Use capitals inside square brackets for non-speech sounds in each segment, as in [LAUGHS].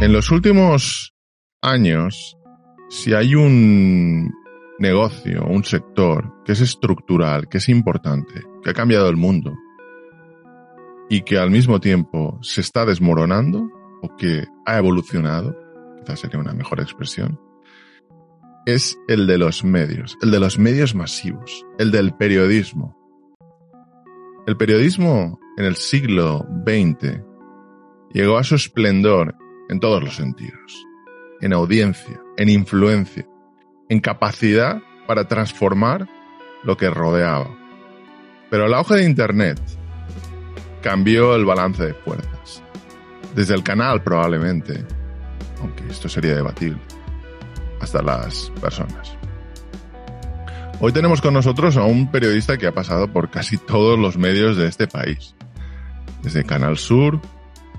En los últimos años, si hay un negocio, un sector que es estructural, que es importante, que ha cambiado el mundo y que al mismo tiempo se está desmoronando o que ha evolucionado, quizás sería una mejor expresión, es el de los medios, el de los medios masivos, el del periodismo. El periodismo en el siglo XX llegó a su esplendor en todos los sentidos, en audiencia, en influencia, en capacidad para transformar lo que rodeaba. Pero el auge de Internet cambió el balance de fuerzas. Desde el canal probablemente, aunque esto sería debatible, hasta las personas. Hoy tenemos con nosotros a un periodista que ha pasado por casi todos los medios de este país. Desde Canal Sur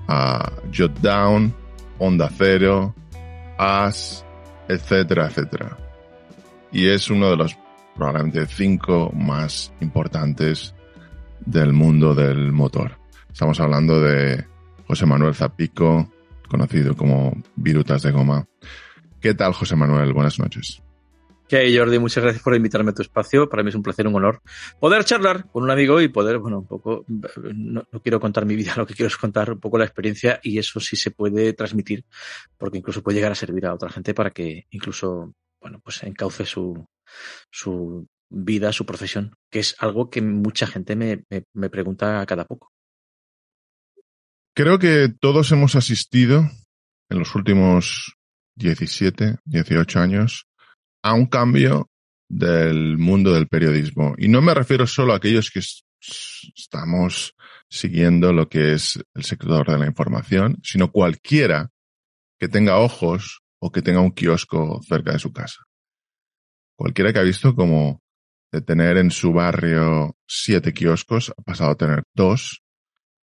a Jotdown, Onda Cero, As, etcétera, etcétera. Y es uno de los probablemente cinco más importantes del mundo del motor. Estamos hablando de José Manuel Zapico, conocido como Virutas de Goma. ¿Qué tal, José Manuel? Buenas noches. Jordi, muchas gracias por invitarme a tu espacio. Para mí es un placer, un honor poder charlar con un amigo y poder, bueno, un poco, no, quiero contar mi vida, [LAUGHS] lo que quiero es contar un poco la experiencia y eso sí se puede transmitir, porque incluso puede llegar a servir a otra gente para que incluso, bueno, pues encauce su, su vida, su profesión, que es algo que mucha gente me, pregunta cada poco. Creo que todos hemos asistido en los últimos 17, 18 años a un cambio del mundo del periodismo. Y no me refiero solo a aquellos que estamos siguiendo lo que es el sector de la información, sino cualquiera que tenga ojos o que tenga un kiosco cerca de su casa. Cualquiera que ha visto como de tener en su barrio siete kioscos ha pasado a tener dos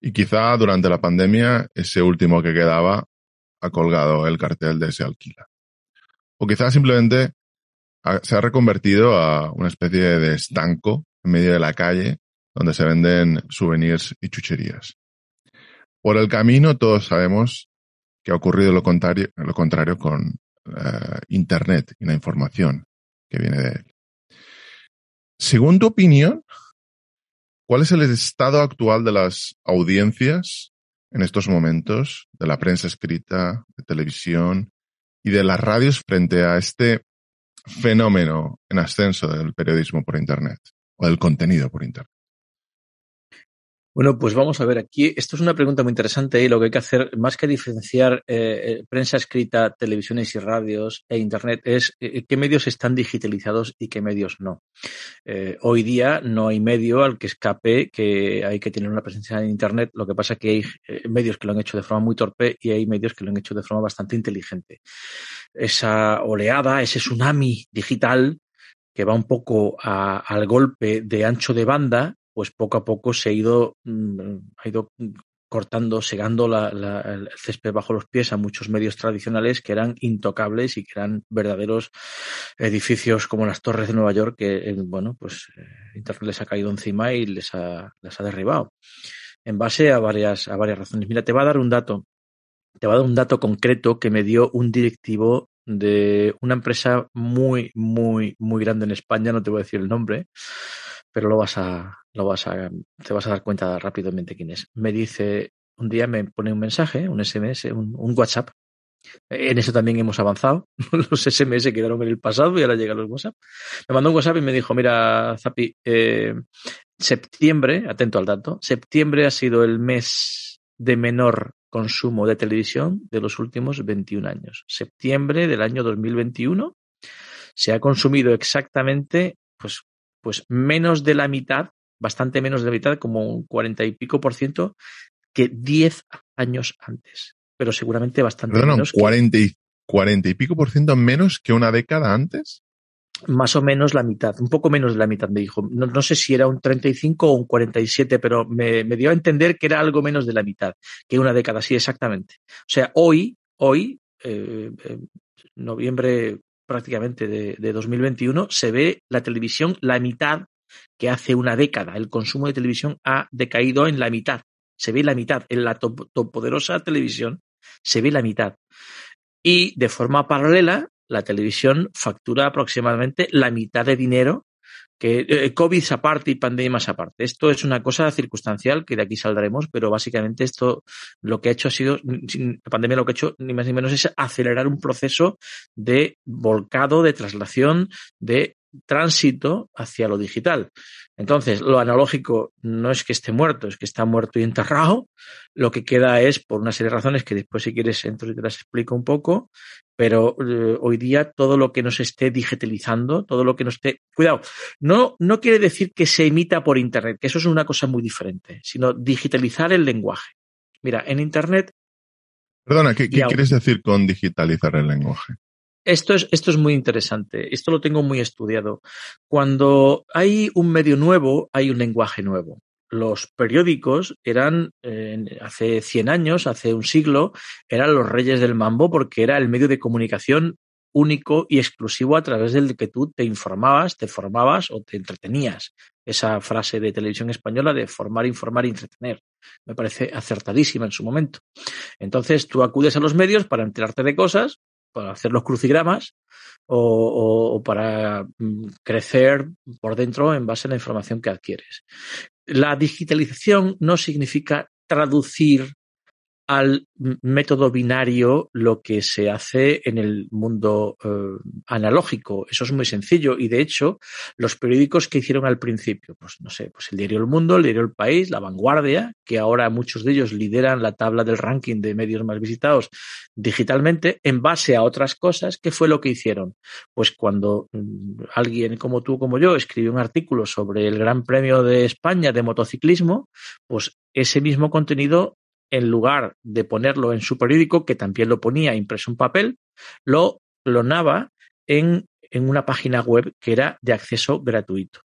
y quizá durante la pandemia ese último que quedaba ha colgado el cartel de ese alquila. O quizá simplemente se ha reconvertido a una especie de estanco en medio de la calle donde se venden souvenirs y chucherías. Por el camino todos sabemos que ha ocurrido lo contrario, lo contrario con eh, Internet y la información que viene de él. Según tu opinión, ¿cuál es el estado actual de las audiencias en estos momentos, de la prensa escrita, de televisión y de las radios frente a este fenómeno en ascenso del periodismo por Internet o del contenido por Internet. Bueno, pues vamos a ver aquí. Esto es una pregunta muy interesante y ¿eh? lo que hay que hacer, más que diferenciar eh, eh, prensa escrita, televisiones y radios e Internet, es qué medios están digitalizados y qué medios no. hoy día no hay medio al que escape que hay que tener una presencia en Internet. Lo que pasa es que hay medios que lo han hecho de forma muy torpe y hay medios que lo han hecho de forma bastante inteligente. Esa oleada, ese tsunami digital que va un poco al golpe de ancho de banda, pues poco a poco se ha ido, mm, ha ido mm, cortando, segando la, el césped bajo los pies a muchos medios tradicionales que eran intocables y que eran verdaderos edificios como las torres de Nueva York que, eh, bueno, pues eh, Internet les ha caído encima y les ha, les ha derribado. En base a varias, a varias razones. Mira, te va a dar un dato. Te va a dar un dato concreto que me dio un directivo de una empresa muy, muy, muy grande en España, no te voy a decir el nombre, pero lo vas a, lo vas a, te vas a dar cuenta rápidamente quién es. Me dice, un día me pone un mensaje, un SMS, un, WhatsApp. En eso también hemos avanzado. [LAUGHS] Los SMS quedaron en el pasado y ahora llegan los WhatsApp. Me mandó un WhatsApp y me dijo, mira, Zapi, eh, septiembre, atento al dato, septiembre ha sido el mes de menor consumo de televisión de los últimos 21 años. Septiembre del año 2021 se ha consumido exactamente pues, pues menos de la mitad bastante menos de la mitad, como un cuarenta y pico por ciento, que 10 años antes. Pero seguramente bastante menos. Cuarenta y, cuarenta y pico por ciento menos que una década antes. Más o menos la mitad, un poco menos de la mitad, me dijo. No, sé si era un 35 o un 47, pero me, dio a entender que era algo menos de la mitad, que una década, sí, exactamente. O sea, hoy, hoy, eh, eh, noviembre prácticamente de, de, 2021, se ve la televisión la mitad que hace una década el consumo de televisión ha decaído en la mitad. Se ve la mitad. En la top, poderosa televisión se ve la mitad. Y de forma paralela, la televisión factura aproximadamente la mitad de dinero que eh, COVID aparte y pandemias aparte. Esto es una cosa circunstancial que de aquí saldremos, pero básicamente esto lo que ha hecho ha sido, la pandemia lo que ha hecho ni más ni menos es acelerar un proceso de volcado, de traslación de tránsito hacia lo digital. Entonces, lo analógico no es que esté muerto, es que está muerto y enterrado. Lo que queda es, por una serie de razones que después, si quieres, entro y te las explico un poco, pero eh, hoy día todo lo que nos esté digitalizando, todo lo que nos esté... Cuidado, no, no quiere decir que se emita por Internet, que eso es una cosa muy diferente, sino digitalizar el lenguaje. Mira, en Internet... Perdona, qué quieres decir con digitalizar el lenguaje? esto es, esto es muy interesante, esto lo tengo muy estudiado. Cuando hay un medio nuevo, hay un lenguaje nuevo los periódicos eran, hace 100 años, hace un siglo, eran los reyes del mambo porque era el medio de comunicación único y exclusivo a través del que tú te informabas, te formabas o te entretenías. Esa frase de televisión española de formar, informar y entretener. Me parece acertadísima en su momento. Entonces tú acudes a los medios para enterarte de cosas para hacer los crucigramas o, para mm, crecer por dentro en base a la información que adquieres. La digitalización no significa traducir al método binario lo que se hace en el mundo eh, analógico. Eso es muy sencillo y de hecho los periódicos que hicieron al principio, pues no sé, pues el diario El Mundo, el diario El País, La Vanguardia, que ahora muchos de ellos lideran la tabla del ranking de medios más visitados digitalmente en base a otras cosas, ¿qué fue lo que hicieron? Pues cuando mm, alguien como tú, como yo, escribió un artículo sobre el Gran Premio de España de motociclismo, pues ese mismo contenido en lugar de ponerlo en su periódico, que también lo ponía impreso en papel, lo clonaba en, en una página web que era de acceso gratuito.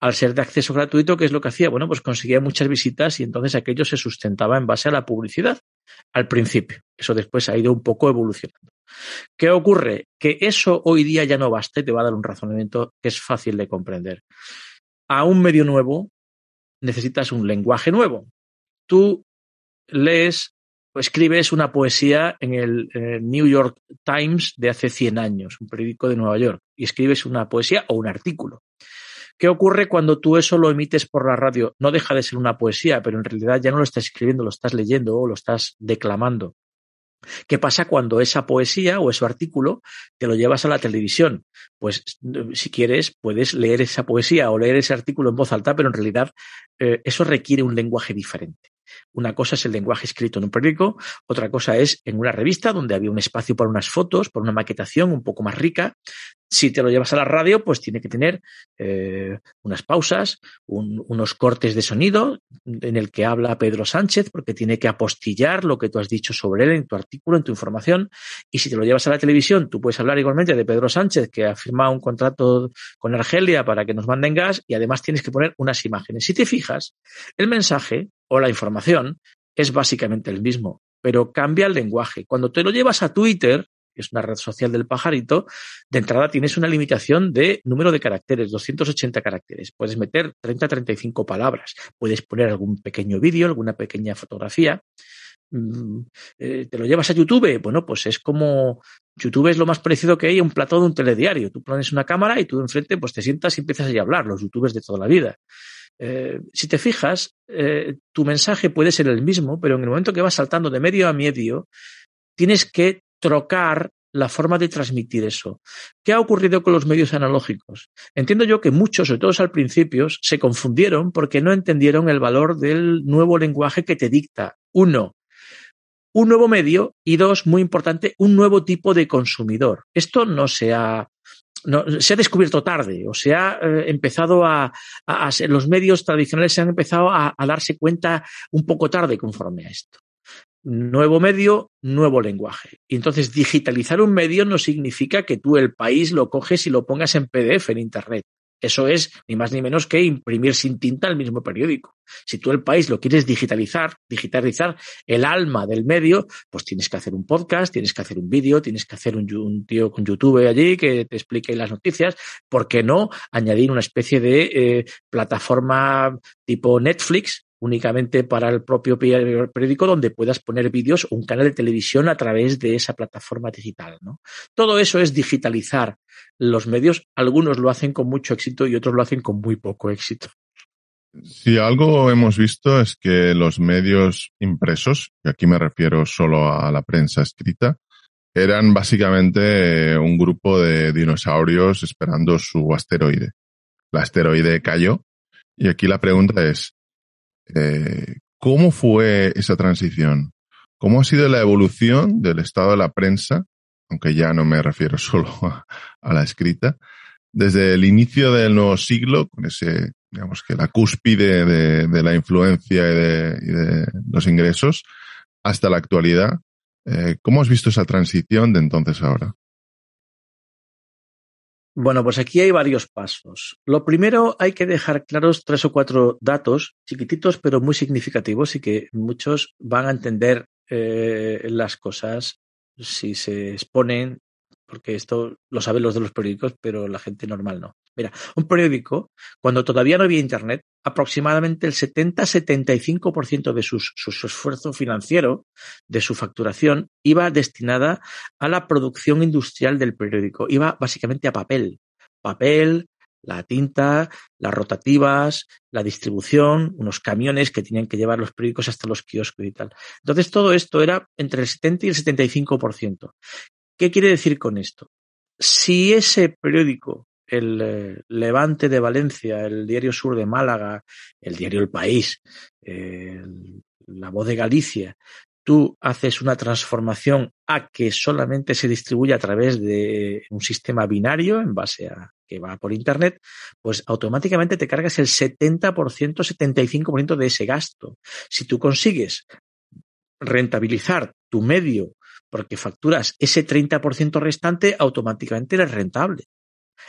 Al ser de acceso gratuito, ¿qué es lo que hacía? Bueno, pues conseguía muchas visitas y entonces aquello se sustentaba en base a la publicidad al principio. Eso después ha ido un poco evolucionando. ¿Qué ocurre? Que eso hoy día ya no basta y te va a dar un razonamiento que es fácil de comprender. A un medio nuevo necesitas un lenguaje nuevo. Tú lees o escribes una poesía en el eh, New York Times de hace 100 años, un periódico de Nueva York, y escribes una poesía o un artículo. ¿Qué ocurre cuando tú eso lo emites por la radio? No deja de ser una poesía, pero en realidad ya no lo estás escribiendo, lo estás leyendo o lo estás declamando. ¿Qué pasa cuando esa poesía o ese artículo te lo llevas a la televisión? Pues si quieres, puedes leer esa poesía o leer ese artículo en voz alta, pero en realidad eh, eso requiere un lenguaje diferente. Una cosa es el lenguaje escrito en un periódico, otra cosa es en una revista donde había un espacio para unas fotos, para una maquetación un poco más rica, si te lo llevas a la radio, pues tiene que tener eh, unas pausas, unos cortes de sonido en el que habla Pedro Sánchez, porque tiene que apostillar lo que tú has dicho sobre él en tu artículo, en tu información. Y si te lo llevas a la televisión, tú puedes hablar igualmente de Pedro Sánchez, que ha firmado un contrato con Argelia para que nos manden gas, y además tienes que poner unas imágenes. Si te fijas, el mensaje o la información es básicamente el mismo, pero cambia el lenguaje. Cuando te lo llevas a Twitter, es una red social del pajarito, de entrada tienes una limitación de número de caracteres, 280 caracteres. Puedes meter 30, 35 palabras. Puedes poner algún pequeño vídeo, alguna pequeña fotografía. Mm, eh, ¿Te lo llevas a YouTube? Bueno, pues es como YouTube es lo más parecido que hay a un plató de un telediario. Tú pones una cámara y tú enfrente pues te sientas y empiezas a hablar, los youtubers de toda la vida. Eh, si te fijas, eh, tu mensaje puede ser el mismo, pero en el momento que vas saltando de medio a medio, tienes que trocar la forma de transmitir eso. ¿Qué ha ocurrido con los medios analógicos? Entiendo yo que muchos, sobre todo al principio, se confundieron porque no entendieron el valor del nuevo lenguaje que te dicta. Uno, un nuevo medio y dos, muy importante, un nuevo tipo de consumidor. Esto no se ha, se ha descubierto tarde o se ha eh, empezado a, los medios tradicionales se han empezado a darse cuenta un poco tarde conforme a esto nuevo medio, nuevo lenguaje. Y entonces digitalizar un medio no significa que tú el país lo coges y lo pongas en PDF en Internet. Eso es ni más ni menos que imprimir sin tinta el mismo periódico. Si tú el país lo quieres digitalizar, digitalizar el alma del medio, pues tienes que hacer un podcast, tienes que hacer un vídeo, tienes que hacer un, tío con YouTube allí que te explique las noticias. ¿Por qué no añadir una especie de eh, plataforma tipo Netflix únicamente para el propio periódico donde puedas poner vídeos o un canal de televisión a través de esa plataforma digital. ¿no? Todo eso es digitalizar los medios. Algunos lo hacen con mucho éxito y otros lo hacen con muy poco éxito. Si algo hemos visto es que los medios impresos, y aquí me refiero solo a la prensa escrita, eran básicamente eh, un grupo de dinosaurios esperando su asteroide. El asteroide cayó y aquí la pregunta es, eh, ¿Cómo fue esa transición? ¿Cómo ha sido la evolución del estado de la prensa, aunque ya no me refiero [LAUGHS] solo a, la escrita, desde el inicio del nuevo siglo, con ese, digamos que la cúspide de, la influencia y de, los ingresos, hasta la actualidad? Eh, ¿Cómo has visto esa transición de entonces a ahora? Bueno, pues aquí hay varios pasos. Lo primero, hay que dejar claros tres o cuatro datos chiquititos, pero muy significativos y que muchos van a entender eh, las cosas si se exponen porque esto lo saben los de los periódicos, pero la gente normal no. Mira, un periódico, cuando todavía no había Internet, aproximadamente el 70-75% de su, su esfuerzo financiero, de su facturación, iba destinada a la producción industrial del periódico. Iba básicamente a papel. Papel, la tinta, las rotativas, la distribución, unos camiones que tenían que llevar los periódicos hasta los kioscos y tal. Entonces todo esto era entre el 70 y el 75%. ¿Qué quiere decir con esto? Si ese periódico, el eh, Levante de Valencia, el Diario Sur de Málaga, el Diario El País, la Voz de Galicia, tú haces una transformación a que solamente se distribuye a través de un sistema binario en base a que va por Internet, pues automáticamente te cargas el 70%, 75% de ese gasto. Si tú consigues rentabilizar tu medio porque facturas ese 30% restante, automáticamente eres rentable.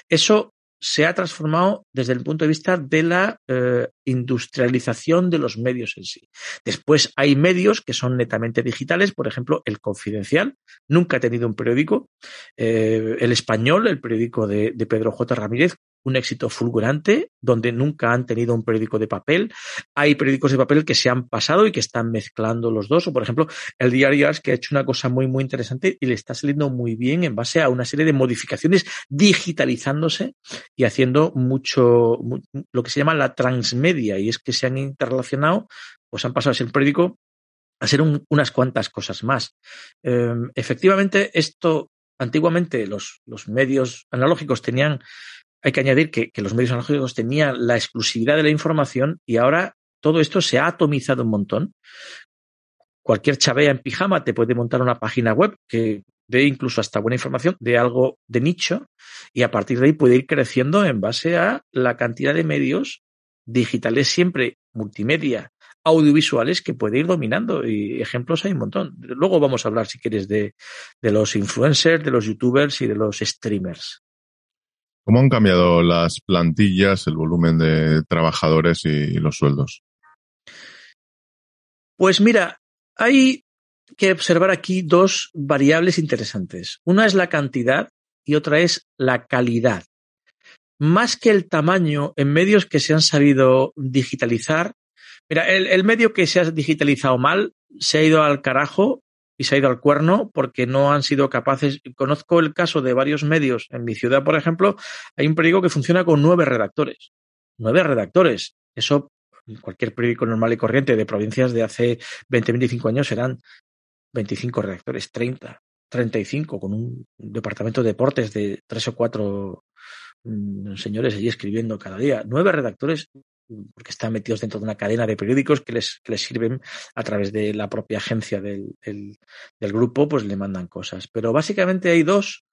Eso se ha transformado desde el punto de vista de la eh, industrialización de los medios en sí. Después hay medios que son netamente digitales, por ejemplo, El Confidencial, nunca ha tenido un periódico, eh, El Español, el periódico de Pedro J. Ramírez, un éxito fulgurante, donde nunca han tenido un periódico de papel. Hay periódicos de papel que se han pasado y que están mezclando los dos, o por ejemplo, el Diario Ars, que ha hecho una cosa muy, muy interesante y le está saliendo muy bien en base a una serie de modificaciones digitalizándose y haciendo mucho, lo que se llama la transmedia, y es que se han interrelacionado, pues han pasado a ser periódico a ser unas cuantas cosas más. Em, efectivamente, esto antiguamente los, los medios analógicos tenían hay que añadir que, los medios analógicos tenían la exclusividad de la información y ahora todo esto se ha atomizado un montón. Cualquier chavea en pijama te puede montar una página web que dé incluso hasta buena información de algo de nicho y a partir de ahí puede ir creciendo en base a la cantidad de medios digitales siempre multimedia audiovisuales que puede ir dominando y ejemplos hay un montón. Luego vamos a hablar, si quieres, de los influencers, de los youtubers y de los streamers. ¿Cómo han cambiado las plantillas, el volumen de trabajadores y los sueldos? Pues mira, hay que observar aquí dos variables interesantes. Una es la cantidad y otra es la calidad. Más que el tamaño en medios que se han sabido digitalizar, mira, el, medio que se ha digitalizado mal se ha ido al carajo y se ha ido al cuerno porque no han sido capaces. Conozco el caso de varios medios. En mi ciudad, por ejemplo, hay un periódico que funciona con nueve redactores. Nueve redactores. Eso, cualquier periódico normal y corriente de provincias de hace 20, 25 años serán 25 redactores, 30, 35, con un departamento de deportes de tres o cuatro mm, señores allí escribiendo cada día. Nueve redactores porque están metidos dentro de una cadena de periódicos que les, sirven a través de la propia agencia del, grupo, pues le mandan cosas. Pero básicamente hay dos.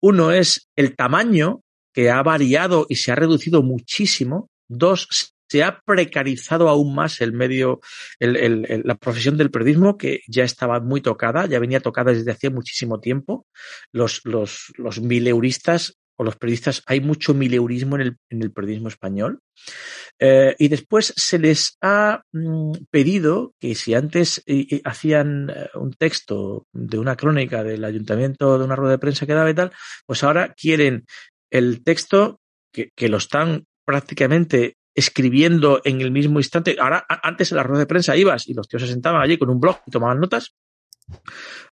Uno es el tamaño, que ha variado y se ha reducido muchísimo. Dos, se ha precarizado aún más el medio, la profesión del periodismo, que ya estaba muy tocada, ya venía tocada desde hacía muchísimo tiempo. Los, los, los mileuristas o los periodistas, hay mucho mileurismo en el, periodismo español. Eh, y después se les ha mm, pedido que si antes eh, eh, hacían un texto de una crónica del ayuntamiento, de una rueda de prensa que daba y tal, pues ahora quieren el texto que, que lo están prácticamente escribiendo en el mismo instante. Ahora, antes en la rueda de prensa ibas y los tíos se sentaban allí con un blog y tomaban notas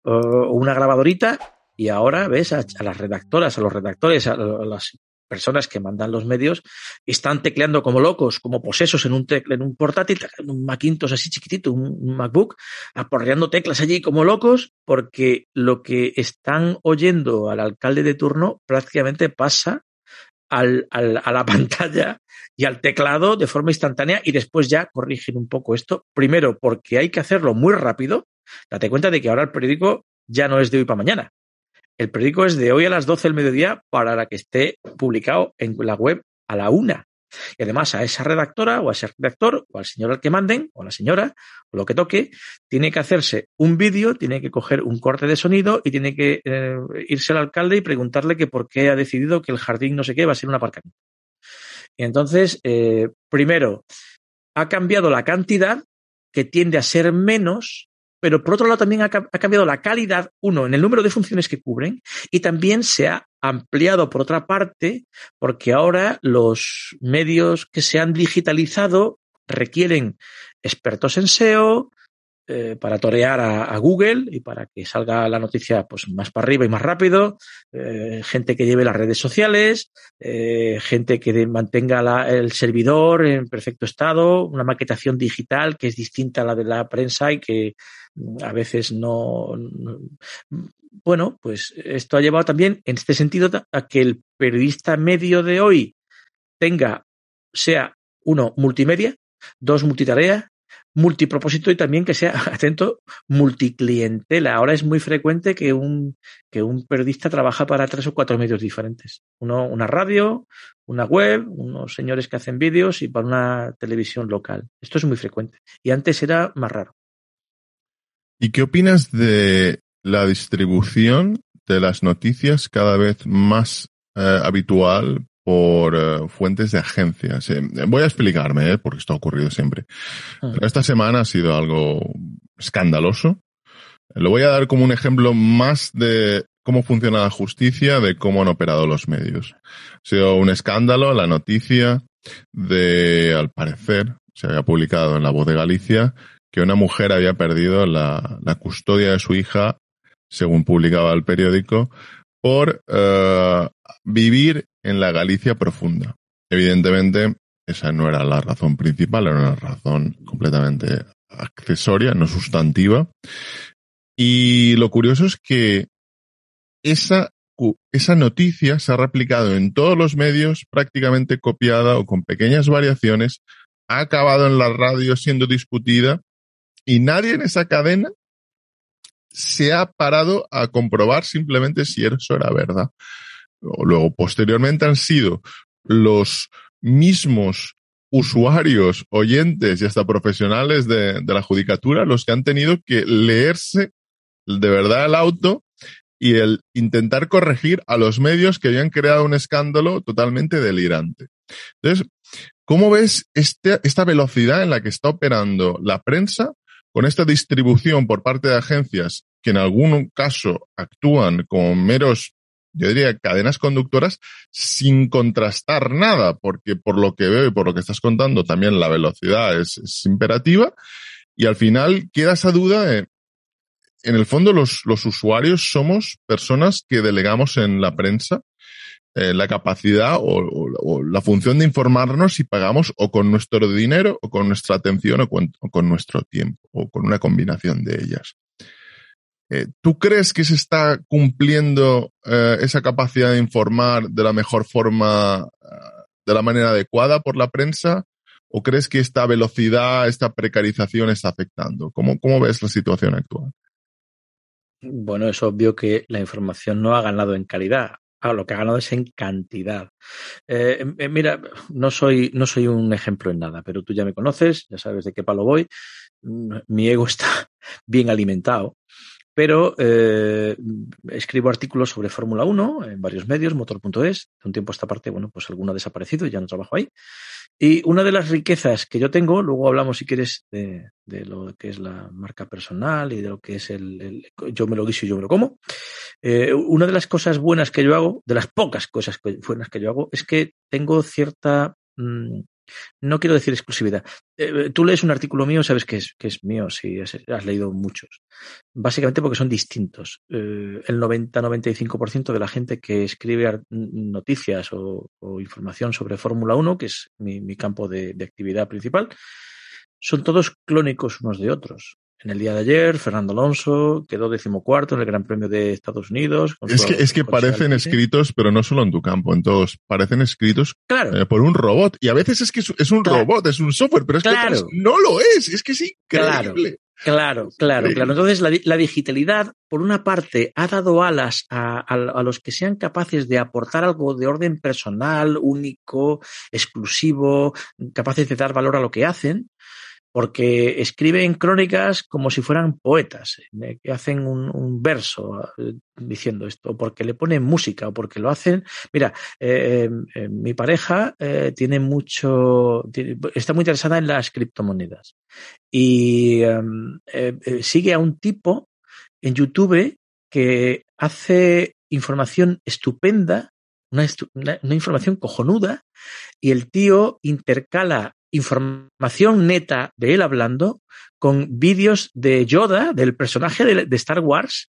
o una grabadorita y ahora ves a, las redactoras, a los redactores, a, las personas que mandan los medios, están tecleando como locos, como posesos en un, tecle, en un portátil, en un Macintosh así chiquitito, un, MacBook, aporreando teclas allí como locos, porque lo que están oyendo al alcalde de turno prácticamente pasa al, a la [LAUGHS] pantalla y al teclado de forma instantánea y después ya corrigen un poco esto. Primero, porque hay que hacerlo muy rápido. Date cuenta de que ahora el periódico ya no es de hoy para mañana. El periódico es de hoy a las 12 del mediodía para la que esté publicado en la web a la una. Y además a esa redactora o a ese redactor o al señor al que manden o a la señora o lo que toque, tiene que hacerse un vídeo, tiene que coger un corte de sonido y tiene que eh, irse al alcalde y preguntarle que por qué ha decidido que el jardín no sé qué va a ser un aparcamiento. Y entonces, eh, primero, ha cambiado la cantidad que tiende a ser menos pero por otro lado también ha, cambiado la calidad, uno, en el número de funciones que cubren y también se ha ampliado por otra parte, porque ahora los medios que se han digitalizado requieren expertos en SEO, eh, para torear a, Google y para que salga la noticia pues, más para arriba y más rápido, eh, gente que lleve las redes sociales, eh, gente que mantenga el servidor en perfecto estado, una maquetación digital que es distinta a la de la prensa y que mm, a veces no bueno, pues esto ha llevado también, en este sentido, a que el periodista medio de hoy tenga, sea uno, multimedia, dos, multitarea, multipropósito y también que sea, [LAUGHS] atento, multiclientela. Ahora es muy frecuente que un, que un periodista trabaja para tres o cuatro medios diferentes. Uno, una radio, una web, unos señores que hacen vídeos y para una televisión local. Esto es muy frecuente. Y antes era más raro. ¿Y qué opinas de la distribución de las noticias cada vez más eh, habitual por eh, fuentes de agencias. Eh, voy a explicarme, eh, porque esto ha ocurrido siempre. Ah. esta semana ha sido algo escandaloso. Lo voy a dar como un ejemplo más de cómo funciona la justicia, de cómo han operado los medios. Ha sido un escándalo la noticia de, al parecer, se había publicado en La Voz de Galicia, que una mujer había perdido la, la custodia de su hija, según publicaba el periódico, por vivir en la Galicia profunda. Evidentemente, esa no era la razón principal, era una razón completamente accesoria, no sustantiva. Y lo curioso es que esa, esa noticia se ha replicado en todos los medios, prácticamente copiada o con pequeñas variaciones, ha acabado en la radio siendo discutida y nadie en esa cadena se ha parado a comprobar simplemente si eso era verdad luego posteriormente han sido los mismos usuarios, oyentes y hasta profesionales de, la judicatura los que han tenido que leerse de verdad el auto y el intentar corregir a los medios que habían creado un escándalo totalmente delirante. Entonces, ¿cómo ves este, esta velocidad en la que está operando la prensa con esta distribución por parte de agencias que en algún caso actúan como meros yo diría, cadenas conductoras sin contrastar nada, porque por lo que veo y por lo que estás contando, también la velocidad es, imperativa. Y al final queda esa duda de, en el fondo los, usuarios somos personas que delegamos en la prensa eh, la capacidad o, la función de informarnos y pagamos o con nuestro dinero o con nuestra atención o con, nuestro tiempo o con una combinación de ellas. Eh, ¿Tú crees que se está cumpliendo eh, esa capacidad de informar de la mejor forma, eh, de la manera adecuada por la prensa? ¿O crees que esta velocidad, esta precarización está afectando? ¿Cómo, ves la situación actual? Bueno, es obvio que la información no ha ganado en calidad. Ah, lo que ha ganado es en cantidad. Em, mira, no soy, no soy un ejemplo en nada, pero tú ya me conoces, ya sabes de qué palo voy. Mm, mi ego está [LAUGHS] bien alimentado pero eh, escribo artículos sobre Fórmula 1 en varios medios, motor.es, de un tiempo a esta parte, bueno, pues alguno ha desaparecido, y ya no trabajo ahí. Y una de las riquezas que yo tengo, luego hablamos si quieres de, lo que es la marca personal y de lo que es el, yo me lo guiso y yo me lo como. Eh, una de las cosas buenas que yo hago, de las pocas cosas buenas que yo hago, es que tengo cierta Mm, no quiero decir exclusividad. Eh, eh, tú lees un artículo mío, sabes que es, mío, si has, leído muchos. Básicamente porque son distintos. Eh, el 90-95% de la gente que escribe noticias o, información sobre Fórmula 1, que es mi, campo de, actividad principal, son todos clónicos unos de otros en el día de ayer, Fernando Alonso quedó decimocuarto en el Gran Premio de Estados Unidos. es que, es que parecen escritos, pero no solo en tu campo, en todos. Parecen escritos eh, por un robot. Y a veces es que es, un robot, es un software, pero es que no lo es. Es que sí. increíble. Claro, claro, claro. Entonces, la, digitalidad, por una parte, ha dado alas a, los que sean capaces de aportar algo de orden personal, único, exclusivo, capaces de dar valor a lo que hacen, porque escriben crónicas como si fueran poetas, eh, que hacen un, verso eh, diciendo esto, porque le ponen música o porque lo hacen. Mira, eh, mi pareja tiene mucho, está muy interesada en las criptomonedas y em, sigue a un tipo en YouTube que hace información estupenda una, información cojonuda y el tío intercala información neta de él hablando con vídeos de Yoda, del personaje de, Star Wars,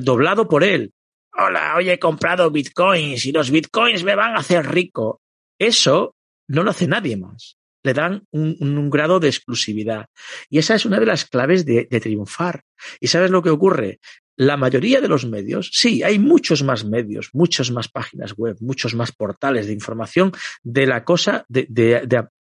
doblado por él. Hola, hoy he comprado bitcoins y los bitcoins me van a hacer rico. Eso no lo hace nadie más. Le dan un, grado de exclusividad. Y esa es una de las claves de, triunfar. ¿Y sabes lo que ocurre? la mayoría de los medios, sí, hay muchos más medios, muchas más páginas web, muchos más portales de información de la cosa, de,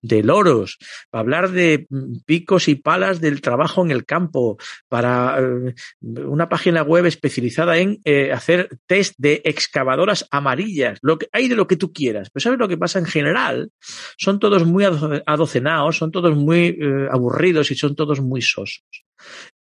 de loros, para hablar de mm, picos y palas del trabajo en el campo, para eh, una página web especializada en eh, hacer test de excavadoras amarillas, lo que, hay de lo que tú quieras. Pero ¿sabes lo que pasa en general? Son todos muy adocenados, son todos muy eh, aburridos y son todos muy sosos.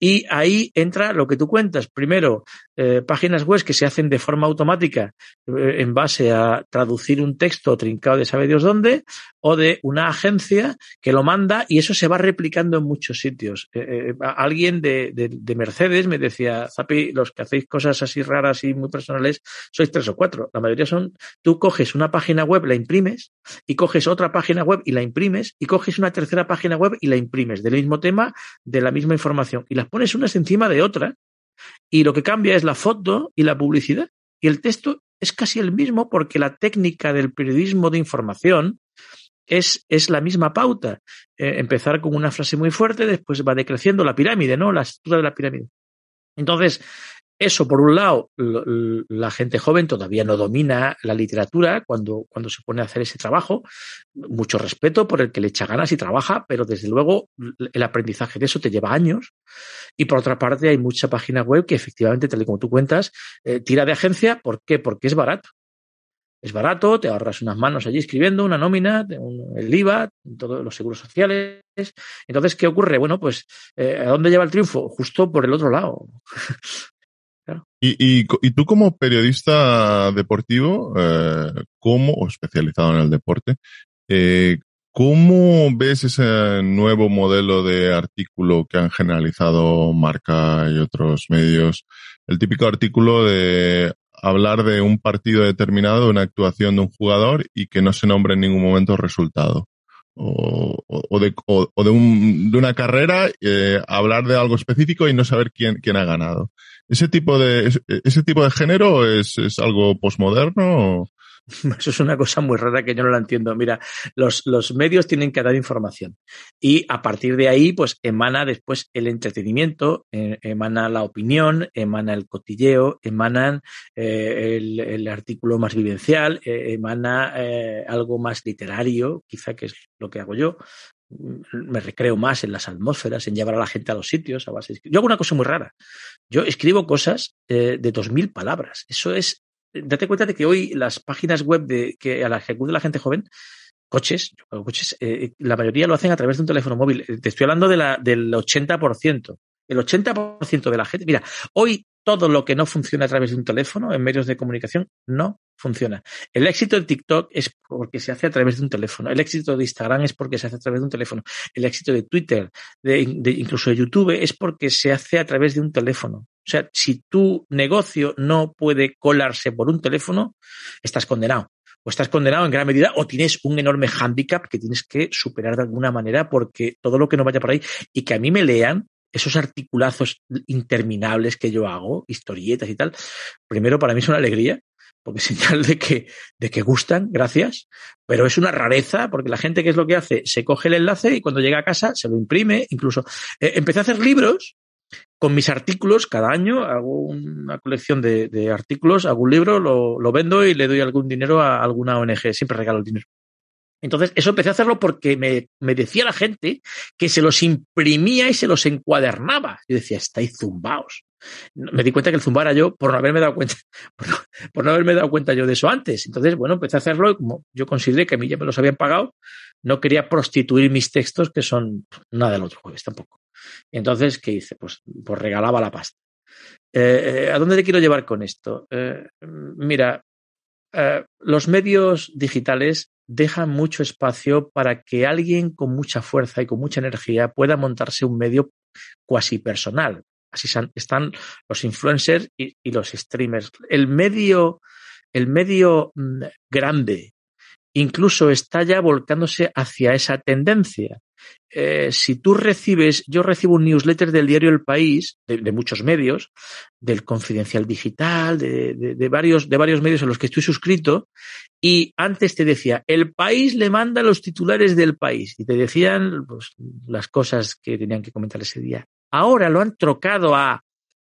Y ahí entra lo que tú cuentas. Primero, eh, páginas web que se hacen de forma automática eh, en base a traducir un texto trincado de sabe Dios dónde o de una agencia que lo manda y eso se va replicando en muchos sitios. Eh, alguien de, de, Mercedes me decía, Zapi, los que hacéis cosas así raras y muy personales sois tres o cuatro. La mayoría son, tú coges una página web, la imprimes y coges otra página web y la imprimes y coges una tercera página web y la imprimes del mismo tema, de la misma información. Y las pones unas encima de otra y lo que cambia es la foto y la publicidad. Y el texto es casi el mismo porque la técnica del periodismo de información es, es la misma pauta. Eh, empezar con una frase muy fuerte, después va decreciendo la pirámide, ¿no? La estructura de la pirámide. Entonces, eso, por un lado, la gente joven todavía no domina la literatura cuando, cuando se pone a hacer ese trabajo. Mucho respeto por el que le echa ganas y trabaja, pero desde luego el aprendizaje de eso te lleva años. Y por otra parte, hay mucha página web que efectivamente, tal y como tú cuentas, eh, tira de agencia. ¿Por qué? Porque es barato es barato, te ahorras unas manos allí escribiendo, una nómina, el IVA, todos los seguros sociales. Entonces, ¿qué ocurre? Bueno, pues, eh, ¿a dónde lleva el triunfo? Justo por el otro lado. [LAUGHS] Y, y, tú como periodista deportivo, eh, o especializado en el deporte, eh, ¿cómo ves ese nuevo modelo de artículo que han generalizado Marca y otros medios? El típico artículo de hablar de un partido determinado, una actuación de un jugador y que no se nombre en ningún momento resultado o, o, de, o, de, un, de, una carrera, eh, hablar de algo específico y no saber quién, quién ha ganado. ¿Ese tipo de, tipo de género es, es algo posmoderno? [LAUGHS] Eso es una cosa muy rara que yo no la entiendo. Mira, los, medios tienen que dar información y a partir de ahí, pues emana después el entretenimiento, eh, emana la opinión, emana el cotilleo, emanan eh, el, artículo más vivencial, eh, emana algo más literario, quizá que es lo que hago yo, me recreo más en las atmósferas, en llevar a la gente a los sitios. Yo hago una cosa muy rara. Yo escribo cosas de dos mil palabras. Eso es date cuenta de que hoy las páginas web de, que a la ejecución de la gente joven, coches, coches eh, la mayoría lo hacen a través de un teléfono móvil. Eh, te estoy hablando de la, del 80%. El 80% de la gente, mira, hoy todo lo que no funciona a través de un teléfono en medios de comunicación no funciona. El éxito de TikTok es porque se hace a través de un teléfono. El éxito de Instagram es porque se hace a través de un teléfono. El éxito de Twitter, de, incluso de YouTube, es porque se hace a través de un teléfono. O sea, si tu negocio no puede colarse por un teléfono, estás condenado. O estás condenado en gran medida o tienes un enorme hándicap que tienes que superar de alguna manera porque todo lo que no vaya por ahí y que a mí me lean esos articulazos interminables que yo hago, historietas y tal, primero para mí es una alegría, porque señal de que, de que gustan, gracias, pero es una rareza, porque la gente que es lo que hace, se coge el enlace y cuando llega a casa se lo imprime, incluso eh, empecé a hacer libros con mis artículos cada año, hago una colección de, artículos, hago un libro, lo, vendo y le doy algún dinero a alguna ONG, siempre regalo el dinero. Entonces, eso empecé a hacerlo porque me, decía la gente que se los imprimía y se los encuadernaba. Yo decía, estáis zumbaos. Me di cuenta que el zumbar era yo por no haberme dado cuenta, [LAUGHS] por no, haberme dado cuenta yo de eso antes. Entonces, bueno, empecé a hacerlo y como yo consideré que a mí ya me los habían pagado, no quería prostituir mis textos, que son nada del otro jueves tampoco. Entonces, ¿qué hice? Pues, pues regalaba la pasta. Eh, eh, ¿A dónde te quiero llevar con esto? Eh, mira, los medios digitales dejan mucho espacio para que alguien con mucha fuerza y con mucha energía pueda montarse un medio cuasi personal. Así están los influencers y, los streamers. El medio, el medio mm, grande incluso está ya volcándose hacia esa tendencia. Eh, si tú recibes, yo recibo un newsletter del diario El País, de, muchos medios, del Confidencial Digital, de, varios, de varios medios a los que estoy suscrito, y antes te decía, El País le manda los titulares del país, y te decían pues, las cosas que tenían que comentar ese día. Ahora lo han trocado a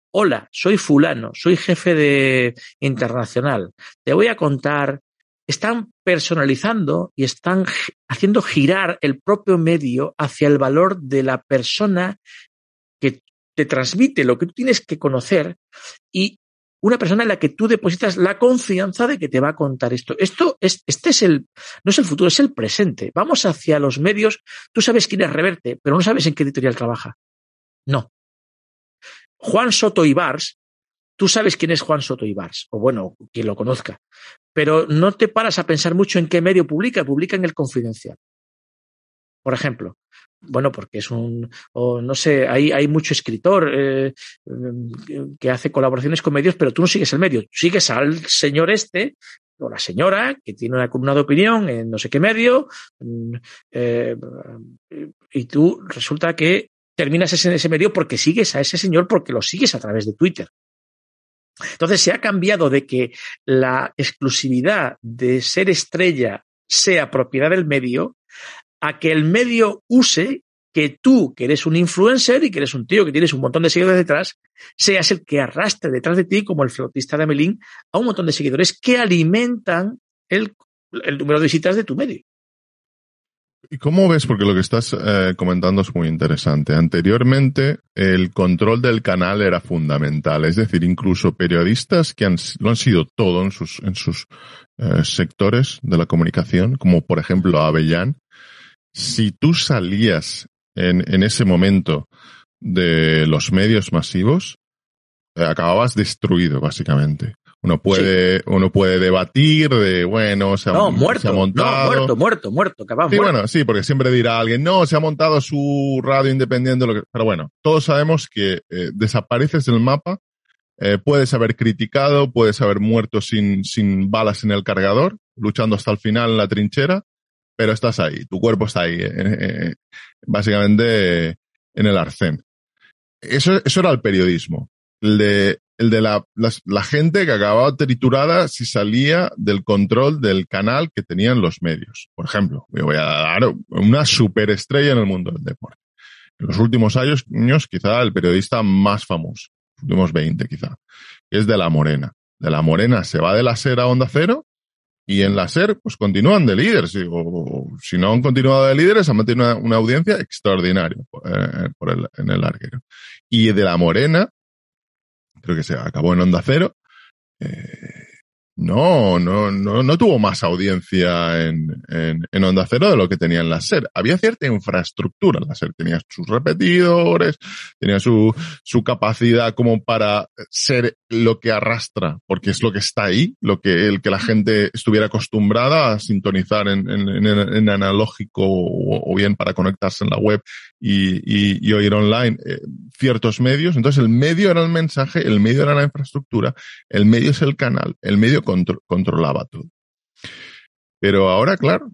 Hola, soy fulano, soy jefe de internacional. Te voy a contar están personalizando y están haciendo girar el propio medio hacia el valor de la persona que te transmite lo que tú tienes que conocer y una persona en la que tú depositas la confianza de que te va a contar esto. Esto es, este es el, no es el futuro, es el presente. Vamos hacia los medios. Tú sabes quién es Reverte, pero no sabes en qué editorial trabaja. No. Juan Soto Ibars Tú sabes quién es Juan Soto Ibars, o bueno, quien lo conozca, pero no te paras a pensar mucho en qué medio publica, publica en el confidencial. Por ejemplo, bueno, porque es un, o no sé, hay, hay mucho escritor eh, em, que hace colaboraciones con medios, pero tú no sigues el medio, sigues al señor este o la señora que tiene una columna opinión en no sé qué medio, mm, eh, y tú resulta que terminas en ese medio porque sigues a ese señor, porque lo sigues a través de Twitter. Entonces se ha cambiado de que la exclusividad de ser estrella sea propiedad del medio a que el medio use que tú, que eres un influencer y que eres un tío que tienes un montón de seguidores detrás, seas el que arrastre detrás de ti, como el flotista de Amelín, a un montón de seguidores que alimentan el número de visitas de tu medio. ¿Y cómo ves? Porque lo que estás eh, comentando es muy interesante. Anteriormente, el control del canal era fundamental. Es decir, incluso periodistas que lo han sido todo en sus, eh, sectores de la comunicación, como por ejemplo Avellán, si tú salías en, ese momento de los medios masivos, eh, acababas destruido, básicamente. Uno puede, uno puede debatir de, bueno, se ha, no, muerto, montado. muerto, muerto, muerto, Sí, bueno, sí, porque siempre dirá alguien, no, se ha montado su radio independiente, pero bueno, todos sabemos que eh, desapareces del mapa, eh, puedes haber criticado, puedes haber muerto sin, sin balas en el cargador, luchando hasta el final en la trinchera, pero estás ahí, tu cuerpo está ahí, eh, básicamente en el arcén. Eso, eso era el periodismo el de la, la, gente que acababa triturada si salía del control del canal que tenían los medios. Por ejemplo, me voy a dar una superestrella en el mundo del deporte. En los últimos años, quizá el periodista más famoso, los últimos 20 quizá, es de la Morena. De la Morena se va de la SER a Onda Cero y en la SER pues continúan de líderes. O, si no han continuado de líderes, han mantenido una, una audiencia extraordinaria eh, por el, en el larguero. Y de la Morena creo que se acabó en Onda Cero. Eh, no, no, no, no tuvo más audiencia en, en, en, Onda Cero de lo que tenía en la SER. Había cierta infraestructura. La SER tenía sus repetidores, tenía su, su capacidad como para ser lo que arrastra, porque es lo que está ahí, lo que, el que la gente estuviera acostumbrada a sintonizar en, en analógico o, bien para conectarse en la web y, y, oír online eh, ciertos medios. Entonces el medio era el mensaje, el medio era la infraestructura, el medio es el canal, el medio controlaba todo. Pero ahora, claro,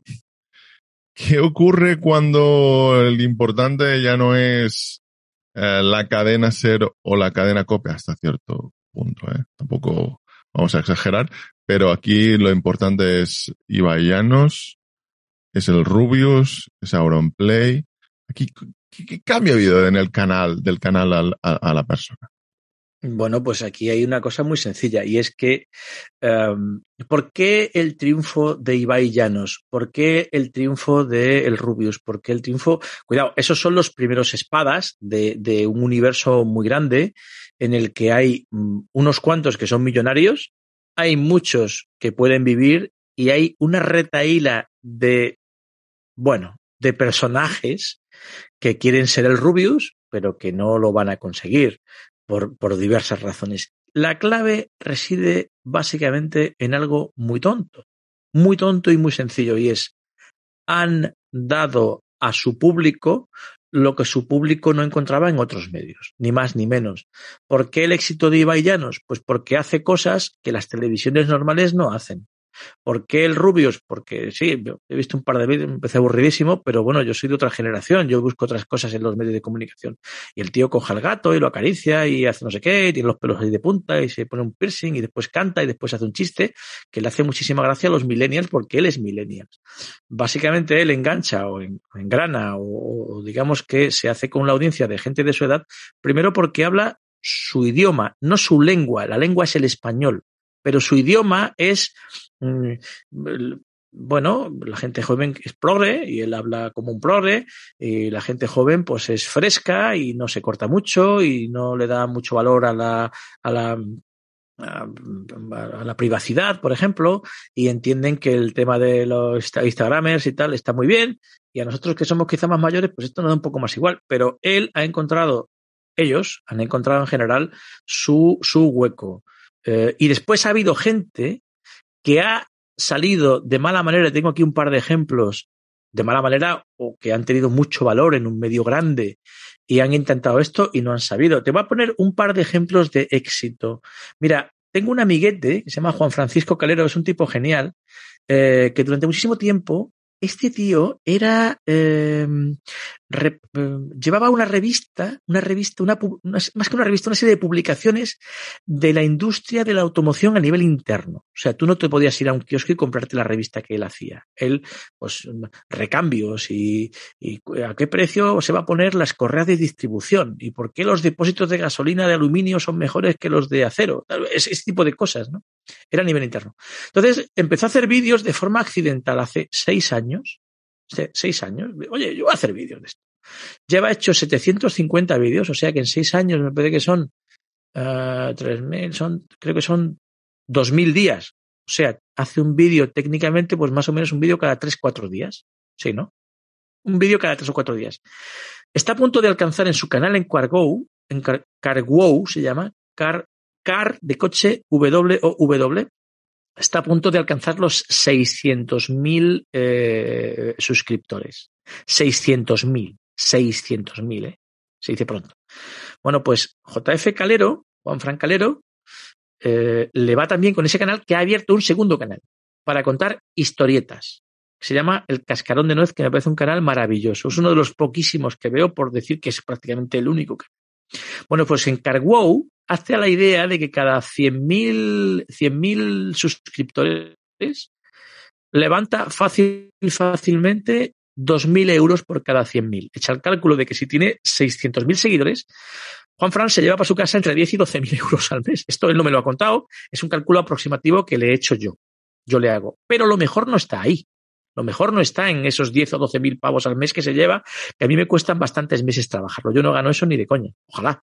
¿qué ocurre cuando el importante ya no es eh, la cadena ser o la cadena copia hasta cierto punto? Eh? Tampoco vamos a exagerar, pero aquí lo importante es Ibaianos, es el Rubius, es Auronplay. Aquí, ¿qué, cambio ha habido en el canal, del canal a, la persona? Bueno, pues aquí hay una cosa muy sencilla y es que em, ¿por qué el triunfo de Ibai Llanos? ¿Por qué el triunfo de el Rubius? ¿Por qué el triunfo? Cuidado, esos son los primeros espadas de, de un universo muy grande en el que hay mm, unos cuantos que son millonarios, hay muchos que pueden vivir y hay una retaíla de, bueno, de personajes que quieren ser el Rubius, pero que no lo van a conseguir por, por diversas razones. La clave reside básicamente en algo muy tonto, muy tonto y muy sencillo, y es, han dado a su público lo que su público no encontraba en otros medios, ni más ni menos. ¿Por qué el éxito de Ibai Llanos? Pues porque hace cosas que las televisiones normales no hacen. ¿Por qué el Rubius? Porque sí, he visto un par de vídeos, empecé aburridísimo, pero bueno, yo soy de otra generación, yo busco otras cosas en los medios de comunicación. Y el tío coja al gato y lo acaricia y hace no sé qué, tiene los pelos ahí de punta y se pone un piercing y después canta y después hace un chiste que le hace muchísima gracia a los millennials porque él es millennial. Básicamente él engancha o engrana o digamos que se hace con la audiencia de gente de su edad, primero porque habla su idioma, no su lengua. La lengua es el español pero su idioma es mm, bueno, la gente joven es progre y él habla como un progre, y la gente joven pues es fresca y no se corta mucho y no le da mucho valor a la, a la la privacidad, por ejemplo, y entienden que el tema de los Instagramers y tal está muy bien, y a nosotros que somos quizá más mayores, pues esto nos da un poco más igual, pero él ha encontrado, ellos han encontrado en general su, su hueco, eh, y después ha habido gente que ha salido de mala manera, tengo aquí un par de ejemplos de mala manera o que han tenido mucho valor en un medio grande y han intentado esto y no han sabido. Te voy a poner un par de ejemplos de éxito. Mira, tengo un amiguete que se llama Juan Francisco Calero, es un tipo genial, eh, que durante muchísimo tiempo este tío era eh, eh, llevaba una revista, una revista, una, más que una revista, una serie de publicaciones de la industria de la automoción a nivel interno. O sea, tú no te podías ir a un kiosco y comprarte la revista que él hacía. Él, pues, recambios y, a qué precio se va a poner las correas de distribución y por qué los depósitos de gasolina de aluminio son mejores que los de acero. Ese, ese tipo de cosas, ¿no? Era a nivel interno. Entonces, empezó a hacer vídeos de forma accidental hace seis años seis años. Oye, yo voy a hacer vídeos de esto. Lleva hecho 750 vídeos, o sea que en 6 años me parece que son 3.000, eh, son, creo que son 2.000 días. O sea, hace un vídeo técnicamente, pues más o menos un vídeo cada 3-4 días. Sí, ¿no? Un vídeo cada 3 o 4 días. Está a punto de alcanzar en su canal en Cargo, en Car se llama, Car, de coche W o W, está a punto de alcanzar los 600.000 eh, suscriptores. 600.000. 600.000, ¿eh? se dice pronto. Bueno, pues JF Calero, Juan Fran Calero, eh, le va también con ese canal que ha abierto un segundo canal para contar historietas. se llama El Cascarón de Nuez, que me parece un canal maravilloso. Es uno de los poquísimos que veo, por decir que es prácticamente el único Bueno, pues en Carwow hace a la idea de que cada 100.000 100 suscriptores levanta fácil, fácilmente 2.000 euros por cada 100.000. Echa el cálculo de que si tiene 600.000 seguidores, Juan Fran se lleva para su casa entre 10 y 12.000 euros al mes. Esto él no me lo ha contado, es un cálculo aproximativo que le he hecho yo. Yo le hago. Pero lo mejor no está ahí. Lo mejor no está en esos 10 o 12.000 pavos al mes que se lleva, que a mí me cuestan bastantes meses trabajarlo. Yo no gano eso ni de coña. Ojalá.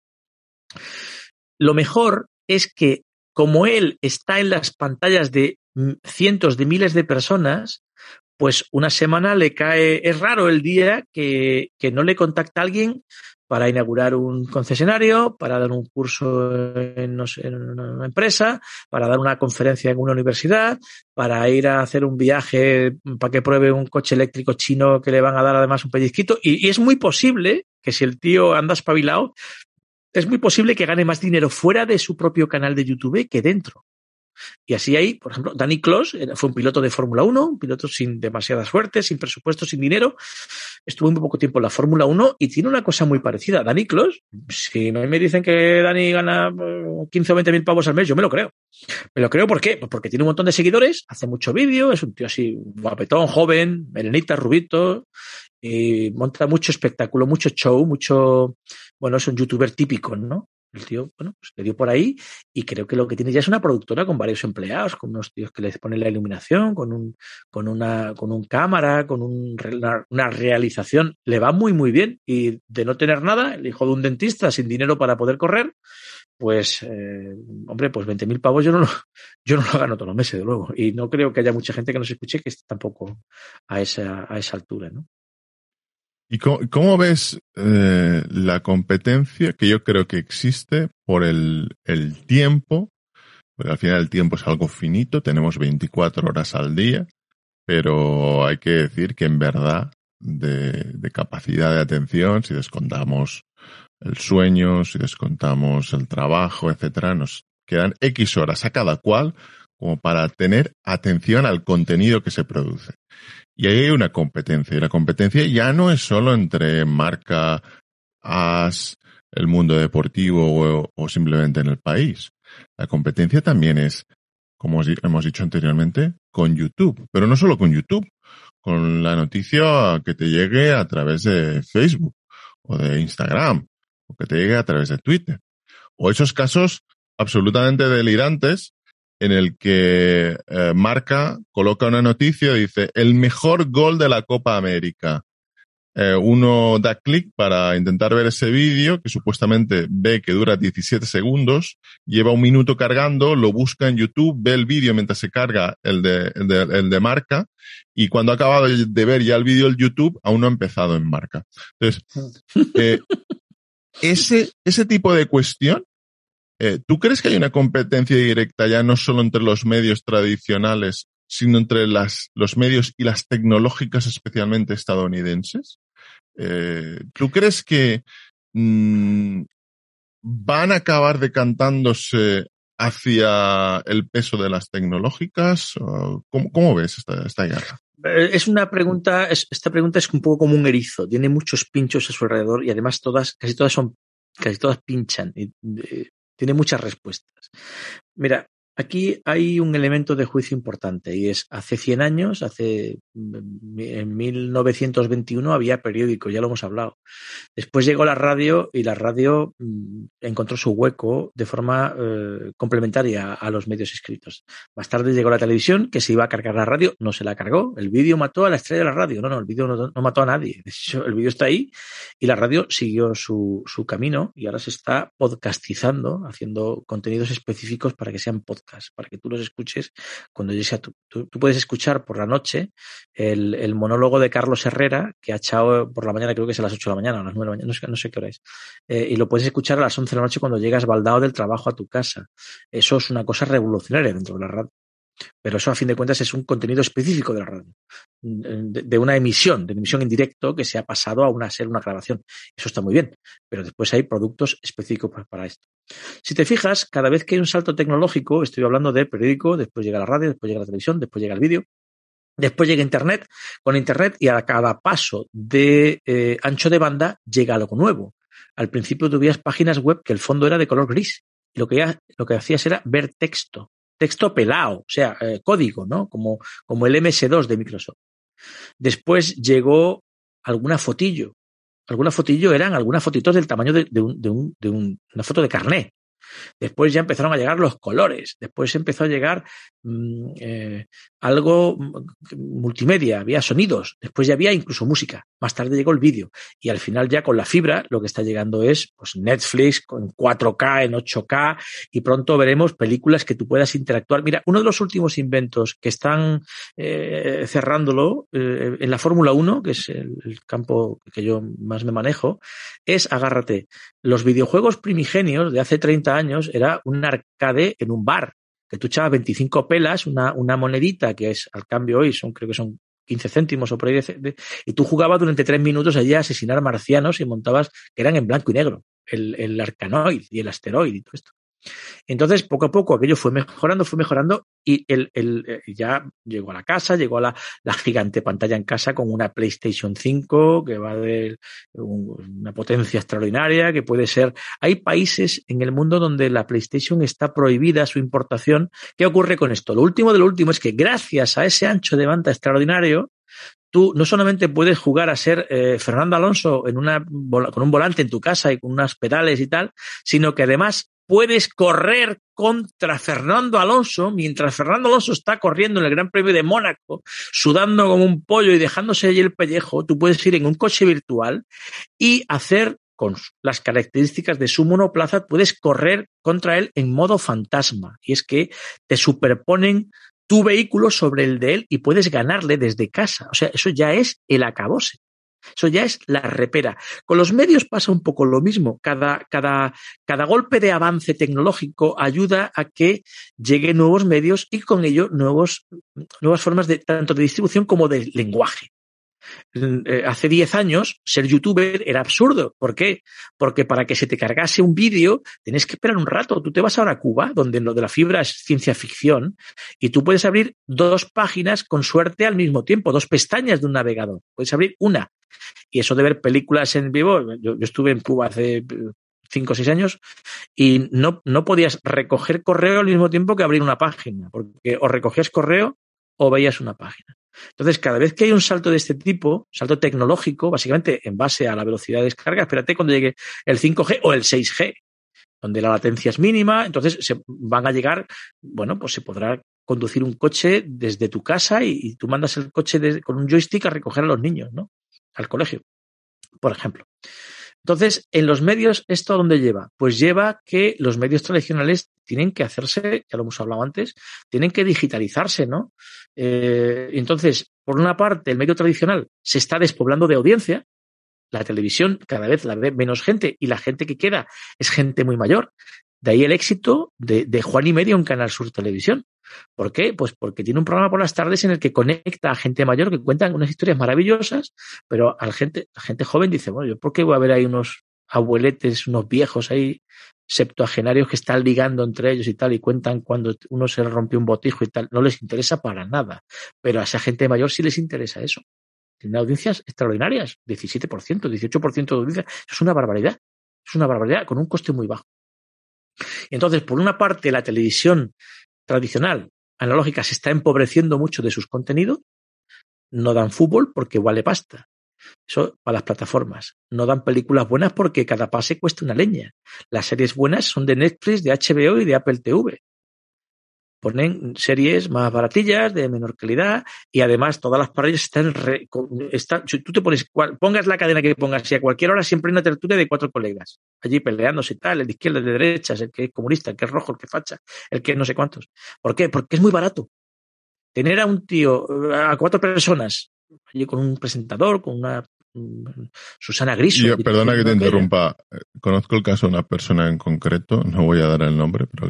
Lo mejor es que como él está en las pantallas de cientos de miles de personas, pues una semana le cae, es raro el día que, no le contacta alguien para inaugurar un concesionario, para dar un curso en, una empresa, para dar una conferencia en una universidad, para ir a hacer un viaje mm, para que pruebe un coche eléctrico chino que le van a dar además un pellizquito. Y, y es muy posible que si el tío anda espabilado, es muy posible que gane más dinero fuera de su propio canal de YouTube que dentro. Y así hay, por ejemplo, Danny Kloss eh, fue un piloto de Fórmula 1, un piloto sin demasiada suerte, sin presupuesto, sin dinero. Estuvo muy poco tiempo en la Fórmula 1 y tiene una cosa muy parecida. Danny Kloss, si me dicen que Danny gana 15 eh, o 20 mil pavos al mes, yo me lo creo. Me lo creo ¿por qué? Pues porque tiene un montón de seguidores, hace mucho vídeo, es un tío así guapetón, joven, melenita, rubito, y monta mucho espectáculo, mucho show, mucho... Bueno, es un youtuber típico, ¿no? El tío, bueno, pues le dio por ahí y creo que lo que tiene ya es una productora con varios empleados, con unos tíos que les ponen la iluminación, con un, con una, con un cámara, con un, una, realización. Le va muy, muy bien. Y de no tener nada, el hijo de un dentista sin dinero para poder correr, pues, eh, hombre, pues mil pavos yo no, lo, [LAUGHS] yo no lo gano todos los meses, de luego. Y no creo que haya mucha gente que nos escuche que esté tampoco a esa, a esa altura, ¿no? ¿Y cómo, ves eh, la competencia que yo creo que existe por el, tiempo? Porque al final el tiempo es algo finito, tenemos 24 horas al día, pero hay que decir que en verdad de, de capacidad de atención, si descontamos el sueño, si descontamos el trabajo, etcétera, nos quedan X horas a cada cual como para tener atención al contenido que se produce. Y ahí hay una competencia. Y la competencia ya no es solo entre marca, as, el mundo deportivo o, o simplemente en el país. La competencia también es, como hemos dicho anteriormente, con YouTube. Pero no solo con YouTube, con la noticia que te llegue a través de Facebook o de Instagram o que te llegue a través de Twitter. O esos casos absolutamente delirantes en el que eh, Marca coloca una noticia, dice, el mejor gol de la Copa América. Eh, uno da clic para intentar ver ese vídeo, que supuestamente ve que dura 17 segundos, lleva un minuto cargando, lo busca en YouTube, ve el vídeo mientras se carga el de, el de, el de marca, y cuando ha acabado de ver ya el vídeo el YouTube, aún no ha empezado en marca. Entonces, [LAUGHS] eh, ese, ese tipo de cuestión eh, ¿Tú crees que hay una competencia directa ya no solo entre los medios tradicionales, sino entre los medios y las tecnológicas especialmente estadounidenses? Eh, ¿Tú crees que mm, van a acabar decantándose hacia el peso de las tecnológicas? ¿Cómo, ves esta, guerra? Eh, es una pregunta, esta pregunta es un poco como un erizo, tiene muchos pinchos a su alrededor y además todas, casi todas son, casi todas pinchan. Tiene muchas respuestas. Mira, Aquí hay un elemento de juicio importante y es hace 100 años, hace mm, en 1921 había periódico, ya lo hemos hablado. Después llegó la radio y la radio mm, encontró su hueco de forma eh, complementaria a los medios escritos. Más tarde llegó la televisión que se iba a cargar la radio, no se la cargó. El vídeo mató a la estrella de la radio. No, no, el vídeo no, mató a nadie. el vídeo está ahí y la radio siguió su, su camino y ahora se está podcastizando, haciendo contenidos específicos para que sean podcasts para que tú los escuches cuando llegues a tu. Tú, tú puedes escuchar por la noche el, el, monólogo de Carlos Herrera, que ha echado por la mañana, creo que es a las 8 de la mañana a las 9 de la mañana, no sé, qué hora es. Eh, y lo puedes escuchar a las 11 de la noche cuando llegas baldado del trabajo a tu casa. Eso es una cosa revolucionaria dentro de la radio. Pero eso, a fin de cuentas, es un contenido específico de la radio, mm, de, una emisión, de una emisión en directo que se ha pasado a, una, ser una grabación. Eso está muy bien, pero después hay productos específicos para, esto. Si te fijas, cada vez que hay un salto tecnológico, estoy hablando de periódico, después llega la radio, después llega la televisión, después llega el vídeo, después llega Internet, con Internet y a cada paso de eh, ancho de banda llega algo nuevo. Al principio tuvías páginas web que el fondo era de color gris. Y lo que hacías era ver texto texto pelado, o sea, eh, código, ¿no? Como, como el MS2 de Microsoft. Después llegó alguna fotillo. Alguna fotillo eran algunas fotitos del tamaño de, una foto de carné. Después ya empezaron a llegar los colores. Después empezó a llegar Mm, eh, algo mm, multimedia, había sonidos, después ya había incluso música, más tarde llegó el vídeo y al final ya con la fibra lo que está llegando es pues, Netflix con 4K, en 8K y pronto veremos películas que tú puedas interactuar. Mira, uno de los últimos inventos que están eh, cerrándolo eh, en la Fórmula 1, que es el campo que yo más me manejo, es, agárrate, los videojuegos primigenios de hace 30 años era un arcade en un bar que tú echabas 25 pelas, una, una monedita que es al cambio hoy, son creo que son 15 céntimos o por ahí, y tú jugabas durante tres minutos allí a asesinar marcianos y montabas que eran en blanco y negro, el, el arcanoid y el asteroid y todo esto. Entonces, poco a poco aquello fue mejorando, fue mejorando y eh, ya llegó a la casa, llegó a la, gigante pantalla en casa con una PlayStation 5 que va de una potencia extraordinaria, que puede ser... Hay países en el mundo donde la PlayStation está prohibida su importación. ¿Qué ocurre con esto? Lo último de lo último es que gracias a ese ancho de banda extraordinario, tú no solamente puedes jugar a ser eh, Fernando Alonso con un volante en tu casa y con unas pedales y tal, sino que además puedes correr contra Fernando Alonso, mientras Fernando Alonso está corriendo en el Gran Premio de Mónaco, sudando como un pollo y dejándose allí el pellejo, tú puedes ir en un coche virtual y hacer con las características de su monoplaza, puedes correr contra él en modo fantasma. Y es que te superponen tu vehículo sobre el de él y puedes ganarle desde casa. O sea, eso ya es el acabose. Eso ya es la repera. Con los medios pasa un poco lo mismo. Cada, golpe de avance tecnológico ayuda a que lleguen nuevos medios y con ello nuevos, nuevas formas de, tanto de distribución como de lenguaje. Eh, hace 10 años ser youtuber era absurdo. ¿Por qué? Porque para que se te cargase un vídeo tenés que esperar un rato. Tú te vas ahora a Cuba, donde lo de la fibra es ciencia ficción, y tú puedes abrir dos páginas con suerte al mismo tiempo, dos pestañas de un navegador. Puedes abrir una. Y eso de ver películas en vivo, yo, estuve en Cuba hace eh, cinco o seis años y no podías recoger correo al mismo tiempo que abrir una página, porque o recogías correo o veías una página. Entonces, cada vez que hay un salto de este tipo, salto tecnológico, básicamente en base a la velocidad de descarga, espérate cuando llegue el 5G o el 6G, donde la latencia es mínima, entonces se van a llegar, bueno, pues se podrá conducir un coche desde tu casa y, tú mandas el coche con un joystick a recoger a los niños, ¿no? Al colegio, por ejemplo. Entonces, en los medios, ¿esto a dónde lleva? Pues lleva que los medios tradicionales tienen que hacerse, ya lo hemos hablado antes, tienen que digitalizarse, ¿no? Eh, entonces, por una parte, el medio tradicional se está despoblando de audiencia, la televisión cada vez la ve menos gente y la gente que queda es gente muy mayor. De ahí el éxito de, de Juan y Medio en Canal Sur Televisión. ¿Por qué? Pues porque tiene un programa por las tardes en el que conecta a gente mayor que cuentan unas historias maravillosas, pero a la gente, gente joven dice, bueno, ¿yo por qué voy a ver ahí unos abueletes, unos viejos ahí, septuagenarios que están ligando entre ellos y tal, y cuentan cuando uno se rompió un botijo y tal? No les interesa para nada, pero a esa gente mayor sí les interesa eso. Tiene audiencias extraordinarias, 17%, 18% de audiencias. es una barbaridad. Es una barbaridad con un coste muy bajo. Entonces, por una parte, la televisión tradicional, analógica, se está empobreciendo mucho de sus contenidos. No dan fútbol porque vale pasta. Eso para las plataformas. No dan películas buenas porque cada pase cuesta una leña. Las series buenas son de Netflix, de HBO y de Apple TV ponen pues, series más baratillas, de menor calidad, y además todas las parrillas están, re, si tú te pones, pongas la cadena que pongas, y a cualquier hora siempre hay una tertulia de cuatro colegas, allí peleándose y tal, el de izquierda, el de derecha, el que es comunista, el que es rojo, el que facha, el que no sé cuántos. ¿Por qué? Porque es muy barato. Tener a un tío, a cuatro personas, allí con un presentador, con una mm, Susana Griso. perdona que te interrumpa. Eh, conozco el caso de una persona en concreto, no voy a dar el nombre, pero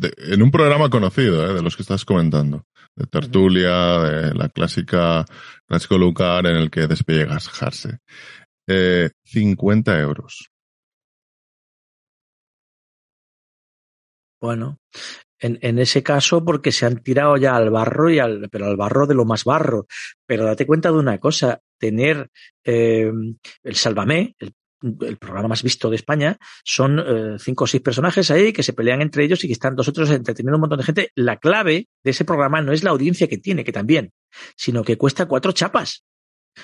en un programa conocido, ¿eh? de los que estás comentando, de tertulia, de la clásica, clásico Lucar, en el que despiegasarse. Eh, 50 euros. Bueno, en, ese caso porque se han tirado ya al barro y al, pero al barro de lo más barro. Pero date cuenta de una cosa, tener eh, el Sálvame, el, el programa más visto de España, son eh, cinco o seis personajes ahí que se pelean entre ellos y que están dos otros entreteniendo un montón de gente. La clave de ese programa no es la audiencia que tiene, que también, sino que cuesta cuatro chapas.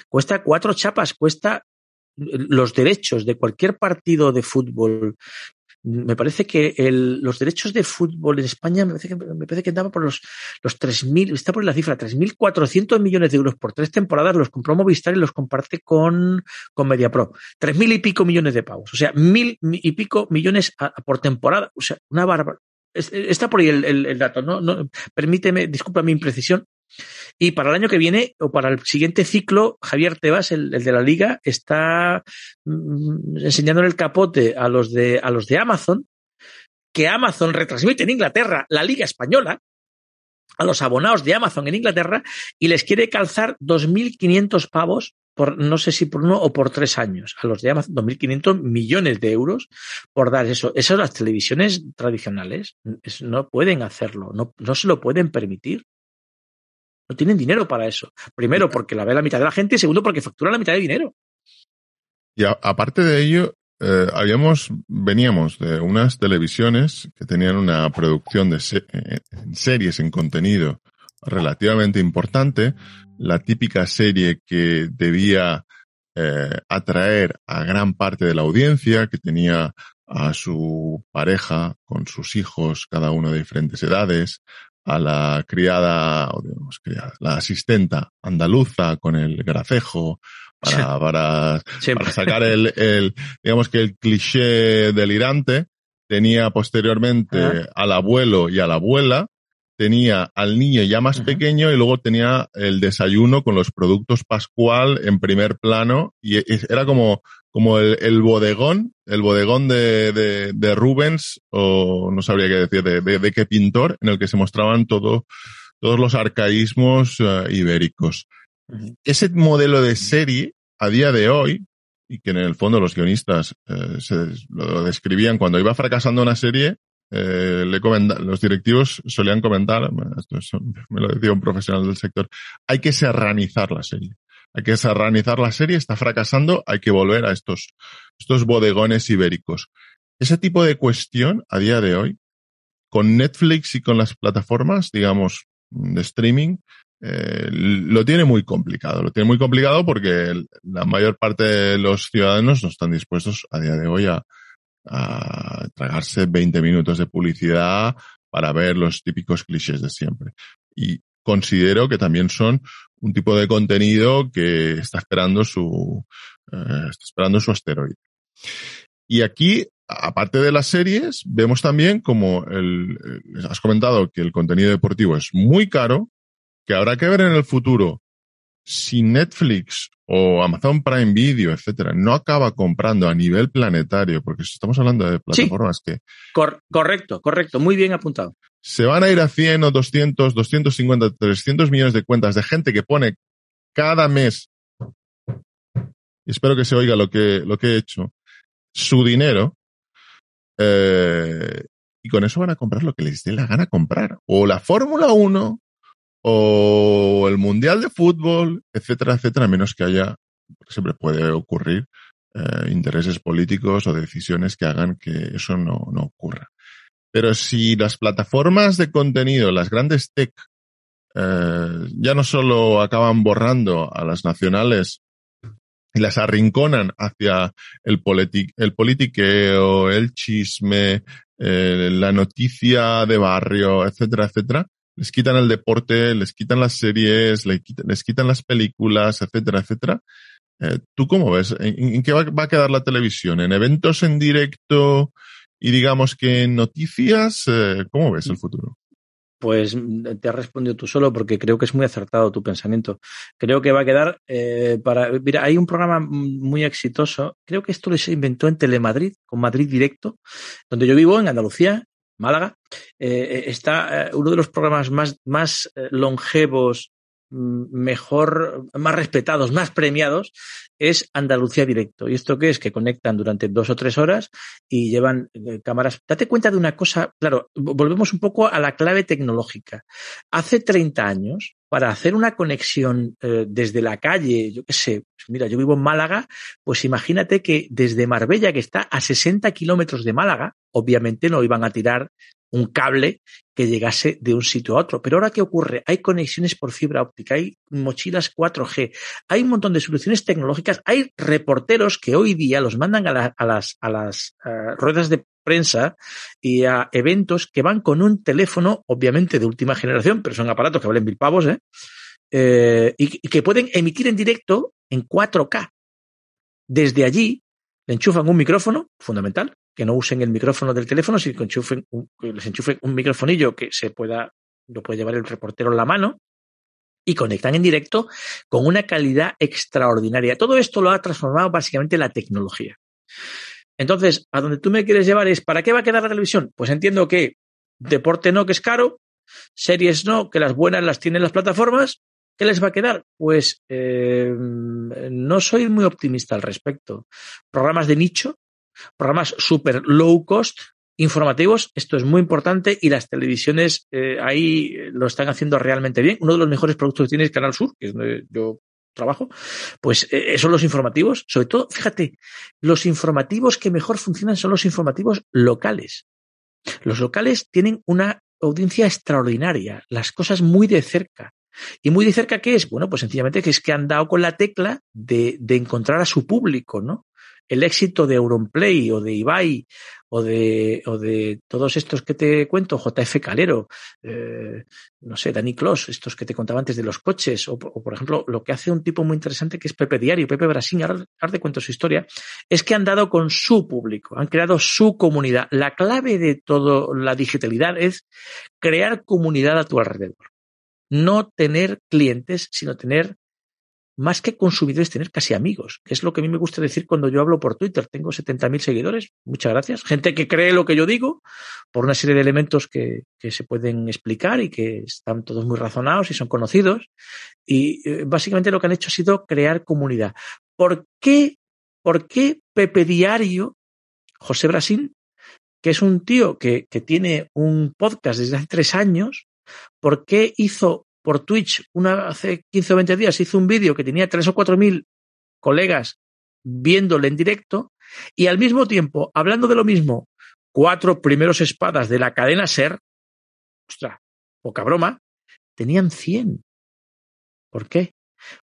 Cuesta cuatro chapas, cuesta los derechos de cualquier partido de fútbol me parece que el, los derechos de fútbol en España me parece que, me parece que andaba por los, los 3.000, está por la cifra, 3.400 millones de euros por tres temporadas, los compró Movistar y los comparte con, con MediaPro. 3.000 y pico millones de pavos, o sea, mil y pico millones por temporada, o sea, una barba. Está por ahí el, el, dato, ¿no? ¿no? Permíteme, disculpa mi imprecisión, y para el año que viene o para el siguiente ciclo, Javier Tebas, el, de la liga, está enseñando mm, enseñándole el capote a los de, a los de Amazon, que Amazon retransmite en Inglaterra la liga española a los abonados de Amazon en Inglaterra y les quiere calzar 2.500 pavos por, no sé si por uno o por tres años, a los de Amazon, 2.500 millones de euros por dar eso. Esas las televisiones tradicionales no pueden hacerlo, no se lo pueden permitir. No tienen dinero para eso. Primero, porque la ve la mitad de la gente y segundo, porque factura la mitad de dinero. Y aparte de ello, eh, habíamos, veníamos de unas televisiones que tenían una producción de eh, series, en contenido relativamente importante. La típica serie que debía eh, atraer a gran parte de la audiencia, que tenía a su pareja con sus hijos, cada uno de diferentes edades, a la criada, o digamos, la asistenta andaluza con el gracejo, para, para, sacar el, el, digamos que el cliché delirante. Tenía posteriormente al abuelo y a la abuela, tenía al niño ya más pequeño y luego tenía el desayuno con los productos Pascual en primer plano y era como, como el, el bodegón el bodegón de, de, Rubens, o no sabría qué decir, de, qué pintor, en el que se mostraban todo, todos los arcaísmos eh, ibéricos. Ese modelo de serie, a día de hoy, y que en el fondo los guionistas eh, se, lo describían cuando iba fracasando una serie, eh, le los directivos solían comentar, [LAUGHS] me lo decía un profesional del sector, hay que serranizar la serie hay que serranizar la serie, está fracasando, hay que volver a estos, estos bodegones ibéricos. Ese tipo de cuestión a día de hoy, con Netflix y con las plataformas, digamos, de streaming, eh, lo tiene muy complicado. Lo tiene muy complicado porque la mayor parte de los ciudadanos no están dispuestos a día de hoy a, a tragarse 20 minutos de publicidad para ver los típicos clichés de siempre. Y considero que también son un tipo de contenido que está esperando su, eh, esperando su asteroide. Y aquí, aparte de las series, vemos también como el, has comentado que el contenido deportivo es muy caro, que habrá que ver en el futuro si Netflix o Amazon Prime Video, etcétera, no acaba comprando a nivel planetario, porque estamos hablando de plataformas que. correcto, correcto, muy bien apuntado se van a ir a 100 o 200, 250, 300 millones de cuentas de gente que pone cada mes, y espero que se oiga lo que, lo que he hecho, su dinero, eh, y con eso van a comprar lo que les dé la gana comprar. O la Fórmula 1, o el Mundial de Fútbol, etcétera, etcétera, a menos que haya, siempre puede ocurrir, eh, intereses políticos o decisiones que hagan que eso no ocurra. Pero si las plataformas de contenido, las grandes tech, eh, ya no solo acaban borrando a las nacionales y las arrinconan hacia el, el politiqueo, el chisme, eh, la noticia de barrio, etcétera, etcétera, les quitan el deporte, les quitan las series, les quitan, las películas, etcétera, etcétera. Eh, ¿Tú cómo ves? ¿En, qué va, a quedar la televisión? ¿En eventos en directo? Y digamos que en noticias, eh, ¿cómo ves el futuro? Pues te has respondido tú solo porque creo que es muy acertado tu pensamiento. Creo que va a quedar eh, para... Mira, hay un programa muy exitoso, creo que esto lo se inventó en Telemadrid, con Madrid Directo, donde yo vivo, en Andalucía, Málaga. Eh, está uno de los programas más longevos mejor, más respetados, más premiados, es Andalucía Directo. ¿Y esto qué es? Que conectan durante dos o tres horas y llevan eh, cámaras. Date cuenta de una cosa, claro, volvemos un poco a la clave tecnológica. Hace 30 años, para hacer una conexión eh, desde la calle, yo qué sé, pues mira, yo vivo en Málaga, pues imagínate que desde Marbella, que está a 60 kilómetros de Málaga, obviamente no iban a tirar un cable que llegase de un sitio a otro. Pero ahora, ¿qué ocurre? Hay conexiones por fibra óptica, hay mochilas 4G, hay un montón de soluciones tecnológicas, hay reporteros que hoy día los mandan a, las, a las eh, ruedas de prensa y a eventos que van con un teléfono, obviamente de última generación, pero son aparatos que valen mil pavos, ¿eh? eh y que pueden emitir en directo en 4K. Desde allí le enchufan un micrófono, fundamental, que no usen el micrófono del teléfono, sino que, enchufen les enchufen un microfonillo que se pueda, lo puede llevar el reportero en la mano, y conectan en directo con una calidad extraordinaria. Todo esto lo ha transformado básicamente la tecnología. Entonces, a donde tú me quieres llevar es, ¿para qué va a quedar la televisión? Pues entiendo que deporte no, que es caro, series no, que las buenas las tienen las plataformas, ¿qué les va a quedar? Pues eh, no soy muy optimista al respecto. Programas de nicho, programas super low cost informativos, esto es muy importante y las televisiones eh, ahí eh, lo están haciendo realmente bien. Uno de los mejores productos que tiene es Canal Sur, que es donde yo trabajo, pues eh, son los informativos, sobre todo, fíjate, los informativos que mejor funcionan son los informativos locales. Los locales tienen una audiencia extraordinaria, las cosas muy de cerca. ¿Y muy de cerca qué es? Bueno, pues sencillamente que es que han dado con la tecla de, de encontrar a su público, ¿no? el éxito de Euronplay o de Ibai o de, o de todos estos que te cuento, JF Calero, eh, no sé, Dani Clos, estos que te contaba antes de los coches, o, por ejemplo, lo que hace un tipo muy interesante que es Pepe Diario, Pepe Brasín, ahora te cuento su historia, es que han dado con su público, han creado su comunidad. La clave de toda la digitalidad es crear comunidad a tu alrededor. No tener clientes, sino tener más que consumidores, tener casi amigos, que es lo que a mí me gusta decir cuando yo hablo por Twitter. Tengo 70.000 seguidores, muchas gracias. Gente que cree lo que yo digo por una serie de elementos que, se pueden explicar y que están todos muy razonados y son conocidos. Y eh, básicamente lo que han hecho ha sido crear comunidad. ¿Por qué, por Pepe Diario, José Brasil que es un tío que, que tiene un podcast desde hace tres años, ¿por qué hizo por Twitch hace 15 o 20 días hizo un vídeo que tenía 3 o 4 mil colegas viéndole en directo y al mismo tiempo, hablando de lo mismo, cuatro primeros espadas de la cadena SER, ostras, poca broma, tenían 100. ¿Por qué?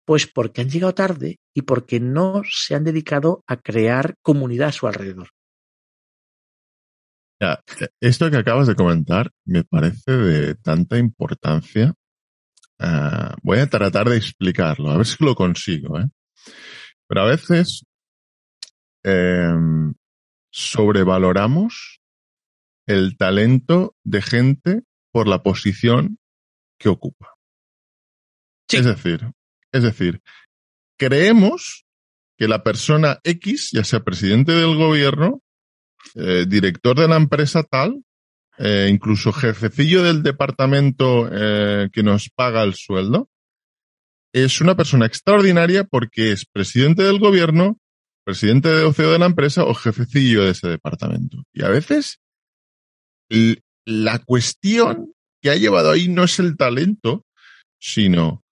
Pues porque han llegado tarde y porque no se han dedicado a crear comunidad a su alrededor. Eh, esto que acabas de comentar me parece de tanta importancia Ah, voy a tratar de explicarlo, a ver si lo consigo. ¿eh? Pero a veces em, sobrevaloramos el talento de gente por la posición que ocupa. Es decir, es decir, creemos que la persona X, ya sea presidente del gobierno, eh, director de la empresa tal, eh, incluso jefecillo del departamento eh, que nos paga el sueldo, es una persona extraordinaria porque es presidente del gobierno, presidente de e de la empresa o jefecillo de ese departamento. Y a veces la cuestión que ha llevado ahí no es el talento, sino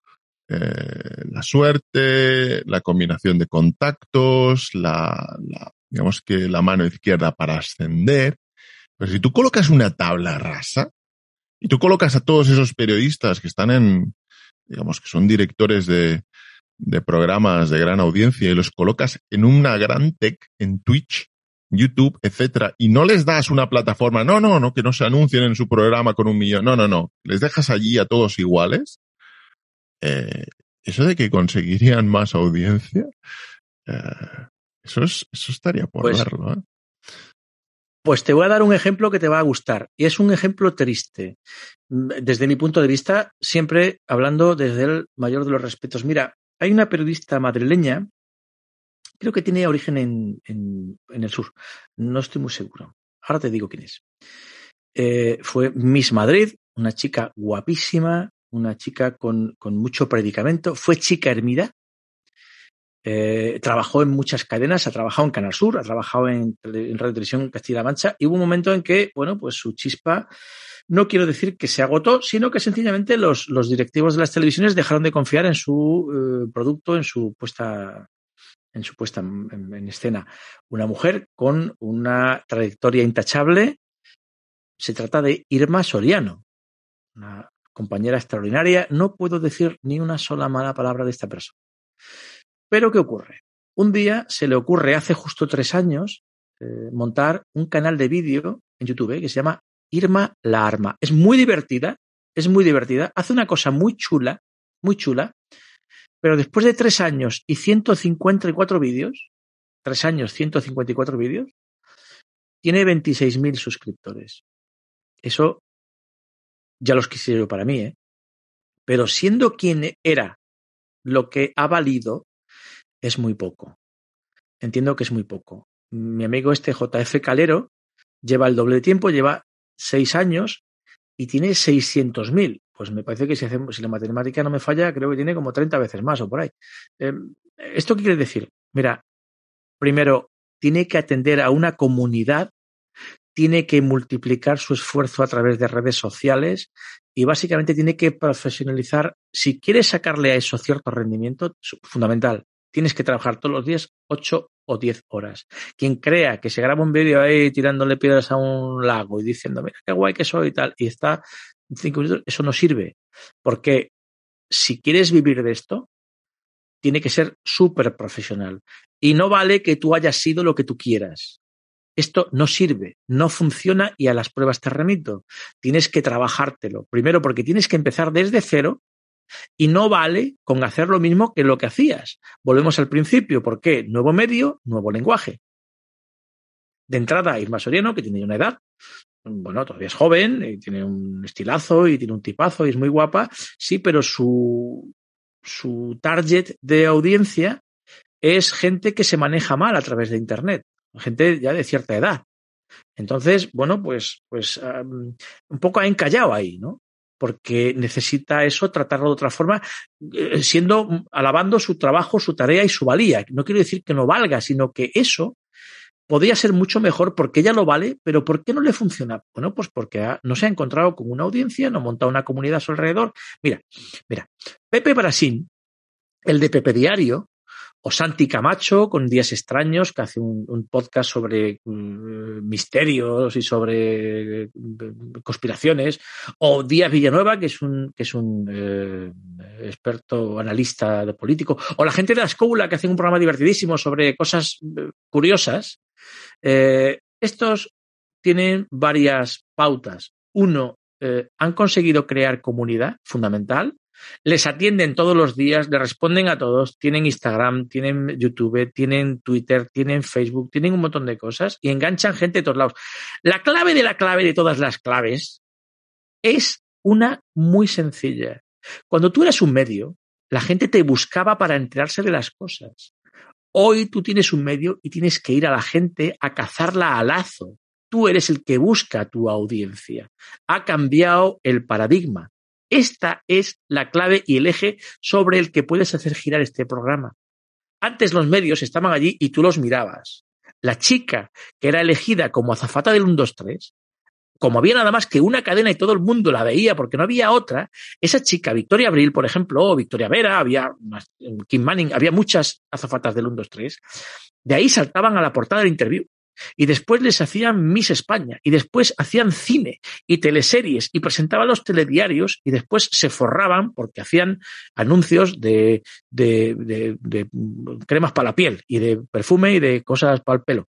eh, la suerte, la combinación de contactos, digamos que la mano izquierda para ascender. Pero si tú colocas una tabla rasa y tú colocas a todos esos periodistas que están en, digamos, que son directores de, de programas de gran audiencia y los colocas en una gran tech, en Twitch, YouTube, etcétera, y no les das una plataforma, no, no, no, que no se anuncien en su programa con un millón, no, no, no, les dejas allí a todos iguales, eh, eso de que conseguirían más audiencia, eh, eso, eso estaría por pues verlo. ¿eh? Pues te voy a dar un ejemplo que te va a gustar. Y es un ejemplo triste. Mm, desde mi punto de vista, siempre hablando desde el mayor de los respetos. Mira, hay una periodista madrileña, creo que tiene origen en, el sur. No estoy muy seguro. Ahora te digo quién es. Eh, fue Miss Madrid, una chica guapísima, una chica con, con mucho predicamento. Fue chica hermida, eh, trabajó en muchas cadenas, ha trabajado en Canal Sur, ha trabajado en, Radio Televisión Castilla-La Mancha y hubo un momento en que, bueno, pues su chispa no quiero decir que se agotó, sino que sencillamente los, directivos de las televisiones dejaron de confiar en su eh, producto, en su puesta en su puesta en, escena. Una mujer con una trayectoria intachable. Se trata de Irma Soriano, una compañera extraordinaria. No puedo decir ni una sola mala palabra de esta persona. Pero ¿qué ocurre? Un día se le ocurre, hace justo tres años, eh, montar un canal de vídeo en YouTube que se llama Irma la Arma. Es muy divertida, es muy divertida, hace una cosa muy chula, muy chula, pero después de tres años y 154 vídeos, tres años, 154 vídeos, tiene 26.000 suscriptores. Eso ya los quisiera para mí, ¿eh? Pero siendo quien era lo que ha valido, es muy poco. Entiendo que es muy poco. Mi amigo este JF Calero lleva el doble de tiempo, lleva seis años y tiene 600.000. Pues me parece que si, hacemos, si la matemática no me falla, creo que tiene como 30 veces más o por ahí. Em, ¿Esto qué quiere decir? Mira, primero, tiene que atender a una comunidad, tiene que multiplicar su esfuerzo a través de redes sociales y básicamente tiene que profesionalizar. Si quiere sacarle a eso cierto rendimiento, fundamental, Tienes que trabajar todos los días 8 o 10 horas. Quien crea que se graba un vídeo ahí tirándole piedras a un lago y diciendo, mira qué guay que soy y tal, y está 5 minutos, eso no sirve. Porque si quieres vivir de esto, tiene que ser súper profesional. Y no vale que tú hayas sido lo que tú quieras. Esto no sirve, no funciona y a las pruebas te remito. Tienes que trabajártelo. Primero porque tienes que empezar desde cero y no vale con hacer lo mismo que lo que hacías. Volvemos al principio. ¿Por qué? Nuevo medio, nuevo lenguaje. De entrada, Irma Soriano, que tiene una edad, bueno, todavía es joven, y eh, tiene un estilazo y tiene un tipazo y es muy guapa, sí, pero su, su target de audiencia es gente que se maneja mal a través de Internet, gente ya de cierta edad. Entonces, bueno, pues, pues un poco ha encallado ahí, ¿no? porque necesita eso tratarlo de otra forma, eh, siendo alabando su trabajo, su tarea y su valía. No quiero decir que no valga, sino que eso podría ser mucho mejor porque ella lo vale, pero ¿por qué no le funciona? Bueno, pues porque no se ha encontrado con una audiencia, no ha montado una comunidad a su alrededor. Mira, mira, Pepe Brasín, el de Pepe Diario, o Santi Camacho con Días Extraños, que hace un, podcast sobre mm, misterios y sobre eh, conspiraciones, o Díaz Villanueva, que es un, que es un eh, experto analista político, o la gente de la que hace un programa divertidísimo sobre cosas eh, curiosas. estos tienen varias pautas. Uno, han conseguido crear comunidad, fundamental. Les atienden todos los días, le responden a todos, tienen Instagram, tienen YouTube, tienen Twitter, tienen Facebook, tienen un montón de cosas y enganchan gente de todos lados. La clave de la clave de todas las claves es una muy sencilla. Cuando tú eras un medio, la gente te buscaba para enterarse de las cosas. Hoy tú tienes un medio y tienes que ir a la gente a cazarla a lazo. Tú eres el que busca tu audiencia. Ha cambiado el paradigma. Esta es la clave y el eje sobre el que puedes hacer girar este programa. Antes los medios estaban allí y tú los mirabas. La chica que era elegida como azafata del 1-2-3, como había nada más que una cadena y todo el mundo la veía porque no había otra, esa chica, Victoria Abril, por ejemplo, o Victoria Vera, había Kim Manning, había muchas azafatas del 1-2-3, de ahí saltaban a la portada del interview y después les hacían Miss España, y después hacían cine y teleseries, y presentaban los telediarios, y después se forraban porque hacían anuncios de, de, cremas para la piel, y de perfume, y de cosas para el pelo.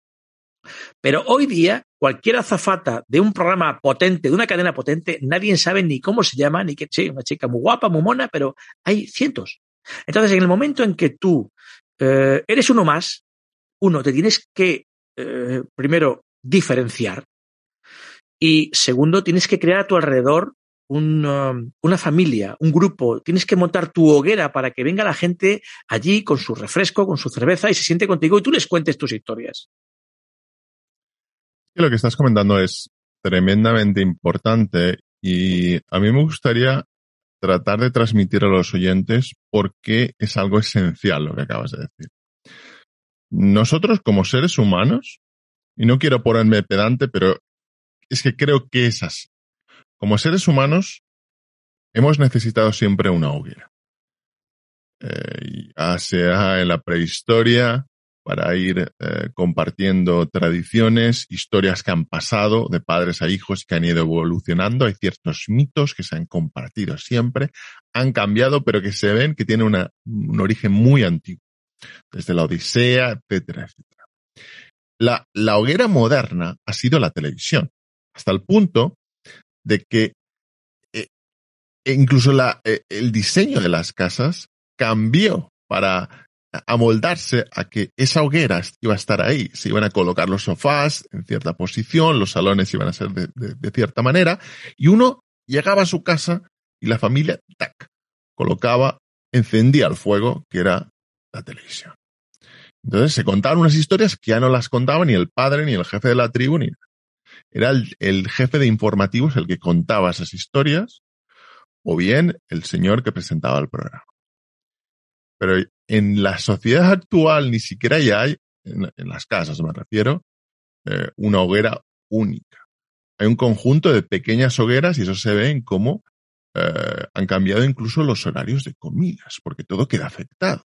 Pero hoy día, cualquier azafata de un programa potente, de una cadena potente, nadie sabe ni cómo se llama, ni qué, sí, una chica muy guapa, muy mona, pero hay cientos. Entonces, en el momento en que tú eh, eres uno más, uno, te tienes que eh, primero, diferenciar. Y segundo, tienes que crear a tu alrededor una, um, una familia, un grupo. Tienes que montar tu hoguera para que venga la gente allí con su refresco, con su cerveza y se siente contigo y tú les cuentes tus historias. Lo que estás comentando es tremendamente importante y a mí me gustaría tratar de transmitir a los oyentes por qué es algo esencial lo que acabas de decir nosotros como seres humanos, y no quiero ponerme pedante, pero es que creo que es así. Como seres humanos, hemos necesitado siempre una hoguera. Eh, ya sea en la prehistoria, para ir eh, compartiendo tradiciones, historias que han pasado de padres a hijos que han ido evolucionando. Hay ciertos mitos que se han compartido siempre, han cambiado, pero que se ven que tienen un origen muy antiguo desde la Odisea, etcétera, etcétera. La, la hoguera moderna ha sido la televisión, hasta el punto de que eh, e incluso e, el diseño de las casas cambió para amoldarse a que esa hoguera iba a estar ahí. Se iban a colocar los sofás en cierta posición, los salones iban a ser de cierta manera, y uno llegaba a su casa y la familia, tac, colocaba, encendía el fuego, que era la televisión. Entonces se contaban unas historias que ya no las contaba ni el padre, ni el jefe de la tribu, ni Era el, jefe de informativos el que contaba esas historias, o bien el señor que presentaba el programa. Pero en la sociedad actual ni siquiera ya hay, en, las casas me refiero, eh, una hoguera única. Hay un conjunto de pequeñas hogueras y eso se ve en cómo eh, han cambiado incluso los horarios de comidas, porque todo queda afectado.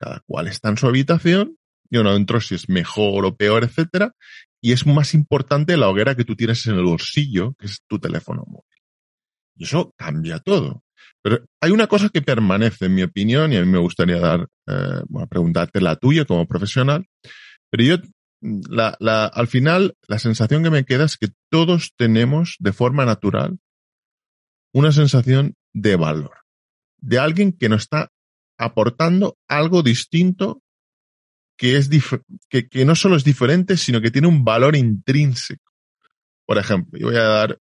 Cada cual está en su habitación, yo no entro si es mejor o peor, etcétera. Y es más importante la hoguera que tú tienes en el bolsillo, que es tu teléfono móvil. Y eso cambia todo. Pero hay una cosa que permanece, en mi opinión, y a mí me gustaría dar, eh, bueno, preguntarte la tuya como profesional. Pero yo, la, la, al final, la sensación que me queda es que todos tenemos de forma natural una sensación de valor, de alguien que no está aportando algo distinto que, es que, no solo es diferente, sino que tiene un valor intrínseco. Por ejemplo, voy a dar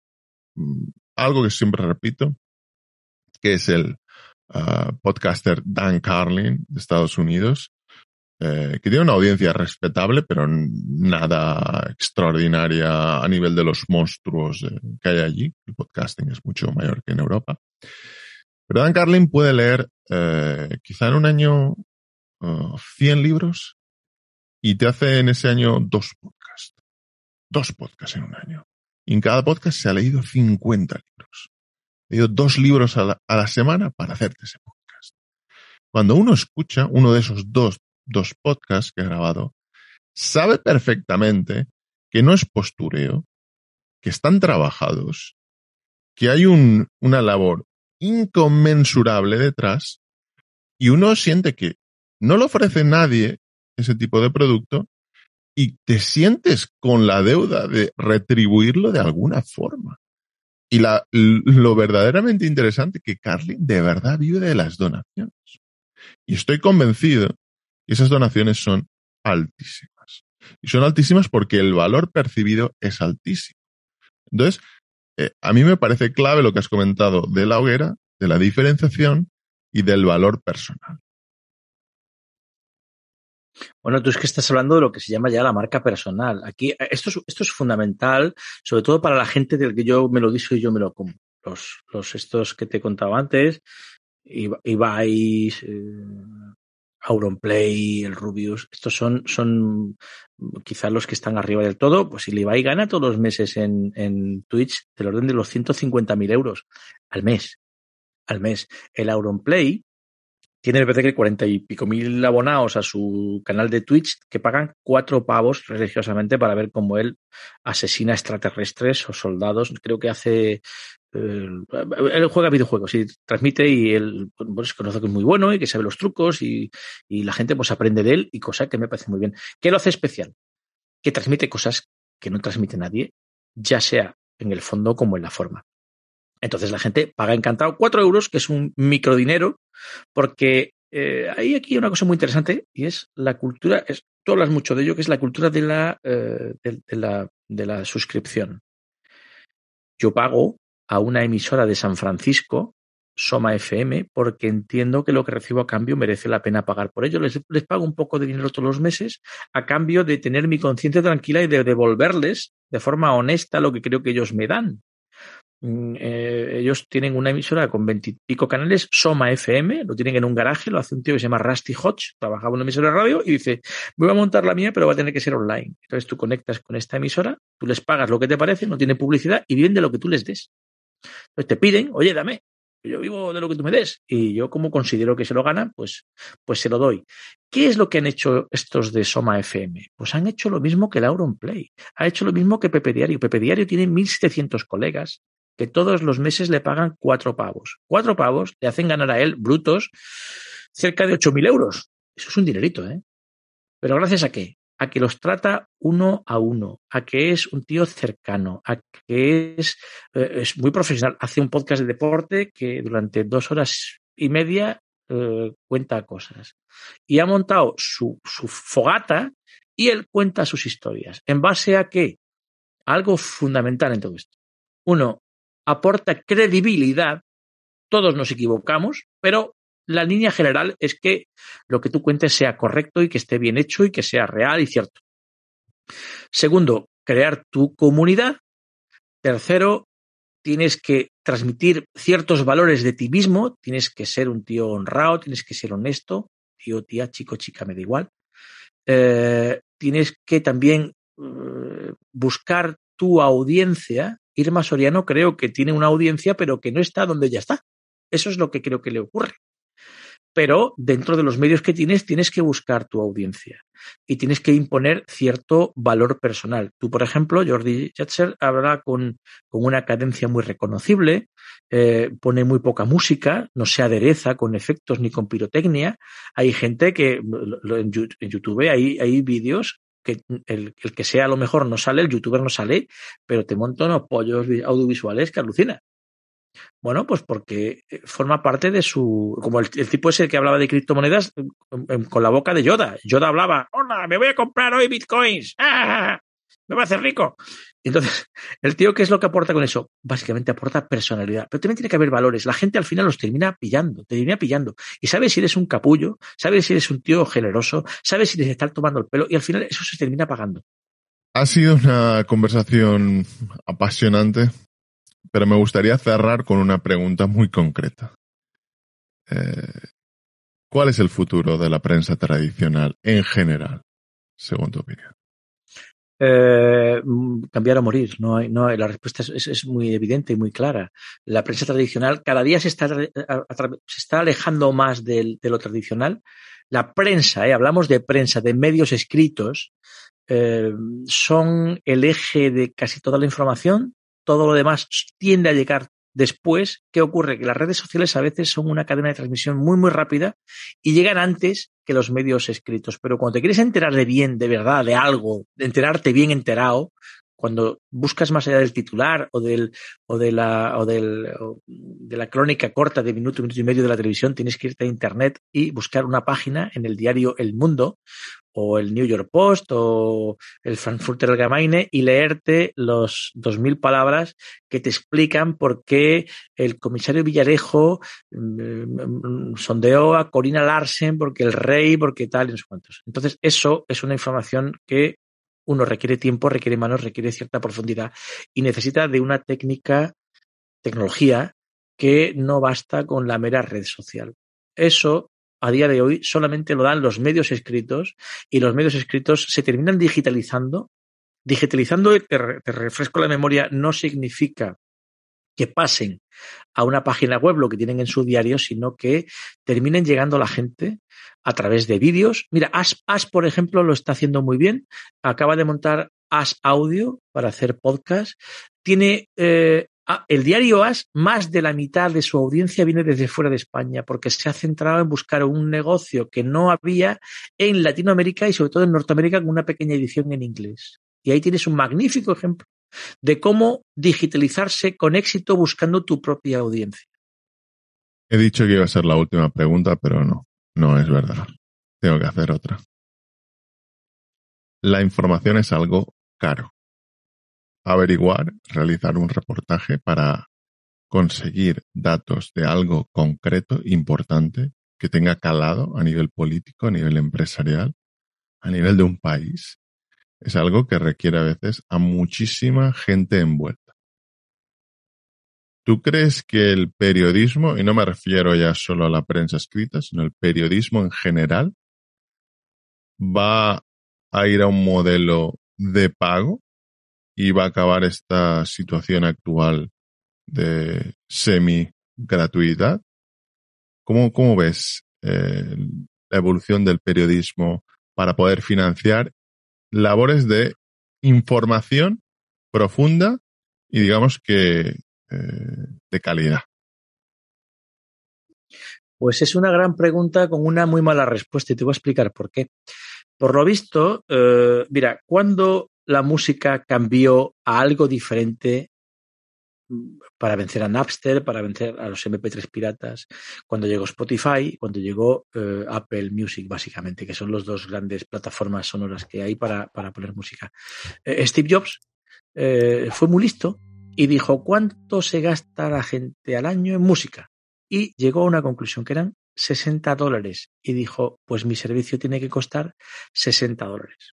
mm, algo que siempre repito, que es el ah, podcaster Dan Carlin de Estados Unidos, eh, que tiene una audiencia respetable, pero nada extraordinaria a nivel de los monstruos eh, que hay allí. El podcasting es mucho mayor que en Europa. Pero Dan Carlin puede leer eh, quizá en un año 100 uh, libros y te hace en ese año dos podcasts. Dos podcasts en un año. Y en cada podcast se ha leído 50 libros. He leído dos libros a la, semana para hacerte ese podcast. Cuando uno escucha uno de esos dos, dos podcasts que ha grabado, sabe perfectamente que no es postureo, que están trabajados, que hay una labor inconmensurable detrás y uno siente que no lo ofrece nadie ese tipo de producto y te sientes con la deuda de retribuirlo de alguna forma. Y la, lo verdaderamente interesante es que Carlin de verdad vive de las donaciones. Y estoy convencido que esas donaciones son altísimas. Y son altísimas porque el valor percibido es altísimo. Entonces, eh, a mí me parece clave lo que has comentado de la hoguera, de la diferenciación y del valor personal. Bueno, tú es que estás hablando de lo que se llama ya la marca personal. Aquí, eh, esto es, esto es fundamental, sobre todo para la gente del que yo me lo digo y yo me lo como. Los, estos que te contaba antes, y Auronplay, el Rubius, estos son, son mm, los que están arriba del todo. Pues si le va y gana todos los meses en, en Twitch del orden de los 150.000 euros al mes. Al mes. El Auronplay tiene, me parece que 40 y pico mil abonados a su canal de Twitch que pagan cuatro pavos religiosamente para ver cómo él asesina extraterrestres o soldados. Creo que hace él juega videojuegos y transmite y él pues, conoce que es muy bueno y que sabe los trucos y, la gente pues aprende de él y cosa que me parece muy bien. ¿Qué lo hace especial? Que transmite cosas que no transmite nadie, ya sea en el fondo como en la forma. Entonces la gente paga encantado 4 euros, que es un microdinero, porque eh, hay aquí una cosa muy interesante y es la cultura, es, tú hablas mucho de ello, que es la cultura de la, eh, de la, de la suscripción. Yo pago a una emisora de San Francisco, Soma FM, porque entiendo que lo que recibo a cambio merece la pena pagar por ello. Les, pago un poco de dinero todos los meses a cambio de tener mi conciencia tranquila y de devolverles de forma honesta lo que creo que ellos me dan. Mm, eh, ellos tienen una emisora con veintipico canales, Soma FM, lo tienen en un garaje, lo hace un tío que se llama Rusty Hodge, trabajaba en una emisora de radio y dice, voy a montar la mía, pero va a tener que ser online. Entonces tú conectas con esta emisora, tú les pagas lo que te parece, no tiene publicidad y viven de lo que tú les des. Entonces te piden, oye, dame, yo vivo de lo que tú me des. Y yo, como considero que se lo ganan, pues, pues se lo doy. ¿Qué es lo que han hecho estos de Soma FM? Pues han hecho lo mismo que Lauron Play, ha hecho lo mismo que Pepe Diario. Pepe Diario tiene 1.700 colegas que todos los meses le pagan cuatro pavos. Cuatro pavos le hacen ganar a él, brutos, cerca de 8.000 euros. Eso es un dinerito, ¿eh? Pero gracias a qué? a que los trata uno a uno, a que es un tío cercano, a que es, eh, es muy profesional. Hace un podcast de deporte que durante dos horas y media eh, cuenta cosas. Y ha montado su, su fogata y él cuenta sus historias. ¿En base a que Algo fundamental en todo esto. Uno, aporta credibilidad. Todos nos equivocamos, pero la línea general es que lo que tú cuentes sea correcto y que esté bien hecho y que sea real y cierto. Segundo, crear tu comunidad. Tercero, tienes que transmitir ciertos valores de ti mismo, tienes que ser un tío honrado, tienes que ser honesto, tío, tía, chico, chica, me da igual. Eh, tienes que también eh, buscar tu audiencia. Irma Soriano creo que tiene una audiencia, pero que no está donde ya está. Eso es lo que creo que le ocurre pero dentro de los medios que tienes tienes que buscar tu audiencia y tienes que imponer cierto valor personal. Tú, por ejemplo, Jordi Chatzer habla con, con una cadencia muy reconocible, eh, pone muy poca música, no se adereza con efectos ni con pirotecnia. Hay gente que en YouTube hay, hay vídeos que el, que sea a lo mejor no sale, el youtuber no sale, pero te montan unos pollos audiovisuales que alucina. Bueno, pues porque eh, forma parte de su. Como el, tipo tipo ese que hablaba de criptomonedas eh, con la boca de Yoda. Yoda hablaba: ¡Hola! Me voy a comprar hoy bitcoins. [LAUGHS] ¡Ah! Me va a hacer rico. Entonces, [LAUGHS] el tío, ¿qué es lo que aporta con eso? Básicamente aporta personalidad. Pero también tiene que haber valores. La gente al final los termina pillando, te termina pillando. Y sabes si eres un capullo, sabes si eres un tío generoso, sabes si les están tomando el pelo. Y al final eso se termina pagando. Ha sido una conversación apasionante. Pero me gustaría cerrar con una pregunta muy concreta. Eh, ¿Cuál es el futuro de la prensa tradicional en general, según tu opinión? Eh, cambiar o morir. No, no, la respuesta es, muy evidente y muy clara. La prensa tradicional cada día se está, se está alejando más de, lo tradicional. La prensa, eh, hablamos de prensa, de medios escritos, eh, son el eje de casi toda la información todo lo demás tiende a llegar después. ¿Qué ocurre? Que las redes sociales a veces son una cadena de transmisión muy, muy rápida y llegan antes que los medios escritos. Pero cuando te quieres enterar de bien, de verdad, de algo, de enterarte bien enterado, cuando buscas más allá del titular o del o de la o del de la crónica corta de minuto minuto y medio de la televisión tienes que irte a internet y buscar una página en el diario El Mundo o el New York Post o el Frankfurter Allgemeine y leerte los 2.000 palabras que te explican por qué el comisario Villarejo mm, mm, sondeó a Corina Larsen, porque el rey, porque tal, y sus cuentos. Entonces, eso es una información que uno requiere tiempo, requiere manos, requiere cierta profundidad y necesita de una técnica, tecnología, que no basta con la mera red social. Eso a día de hoy solamente lo dan los medios escritos y los medios escritos se terminan digitalizando. Digitalizando, te, refresco la memoria, no significa que pasen a una página web lo que tienen en su diario, sino que terminen llegando a la gente a través de vídeos. Mira, As, por ejemplo, lo está haciendo muy bien. Acaba de montar As Audio para hacer podcast. Tiene eh, Ah, el diario AS, más de la mitad de su audiencia viene desde fuera de España, porque se ha centrado en buscar un negocio que no había en Latinoamérica y sobre todo en Norteamérica con una pequeña edición en inglés. Y ahí tienes un magnífico ejemplo de cómo digitalizarse con éxito buscando tu propia audiencia. He dicho que iba a ser la última pregunta, pero no, no es verdad. Tengo que hacer otra. La información es algo caro averiguar, realizar un reportaje para conseguir datos de algo concreto, importante, que tenga calado a nivel político, a nivel empresarial, a nivel de un país. Es algo que requiere a veces a muchísima gente envuelta. ¿Tú crees que el periodismo, y no me refiero ya solo a la prensa escrita, sino el periodismo en general, va a ir a un modelo de pago? y va a acabar esta situación actual de semi gratuidad. ¿Cómo, ves eh, la evolución del periodismo para poder financiar labores de información profunda y digamos que eh, de calidad? Pues es una gran pregunta con una muy mala respuesta y te voy a explicar por qué. Por lo visto, eh, mira, cuando la música cambió a algo diferente para vencer a Napster, para vencer a los MP3 piratas, cuando llegó Spotify, cuando llegó eh, Apple Music, básicamente, que son las dos grandes plataformas sonoras que hay para, poner música. Eh, Steve Jobs eh, fue muy listo y dijo, ¿cuánto se gasta la gente al año en música? Y llegó a una conclusión que eran 60 dólares y dijo, pues mi servicio tiene que costar 60 dólares.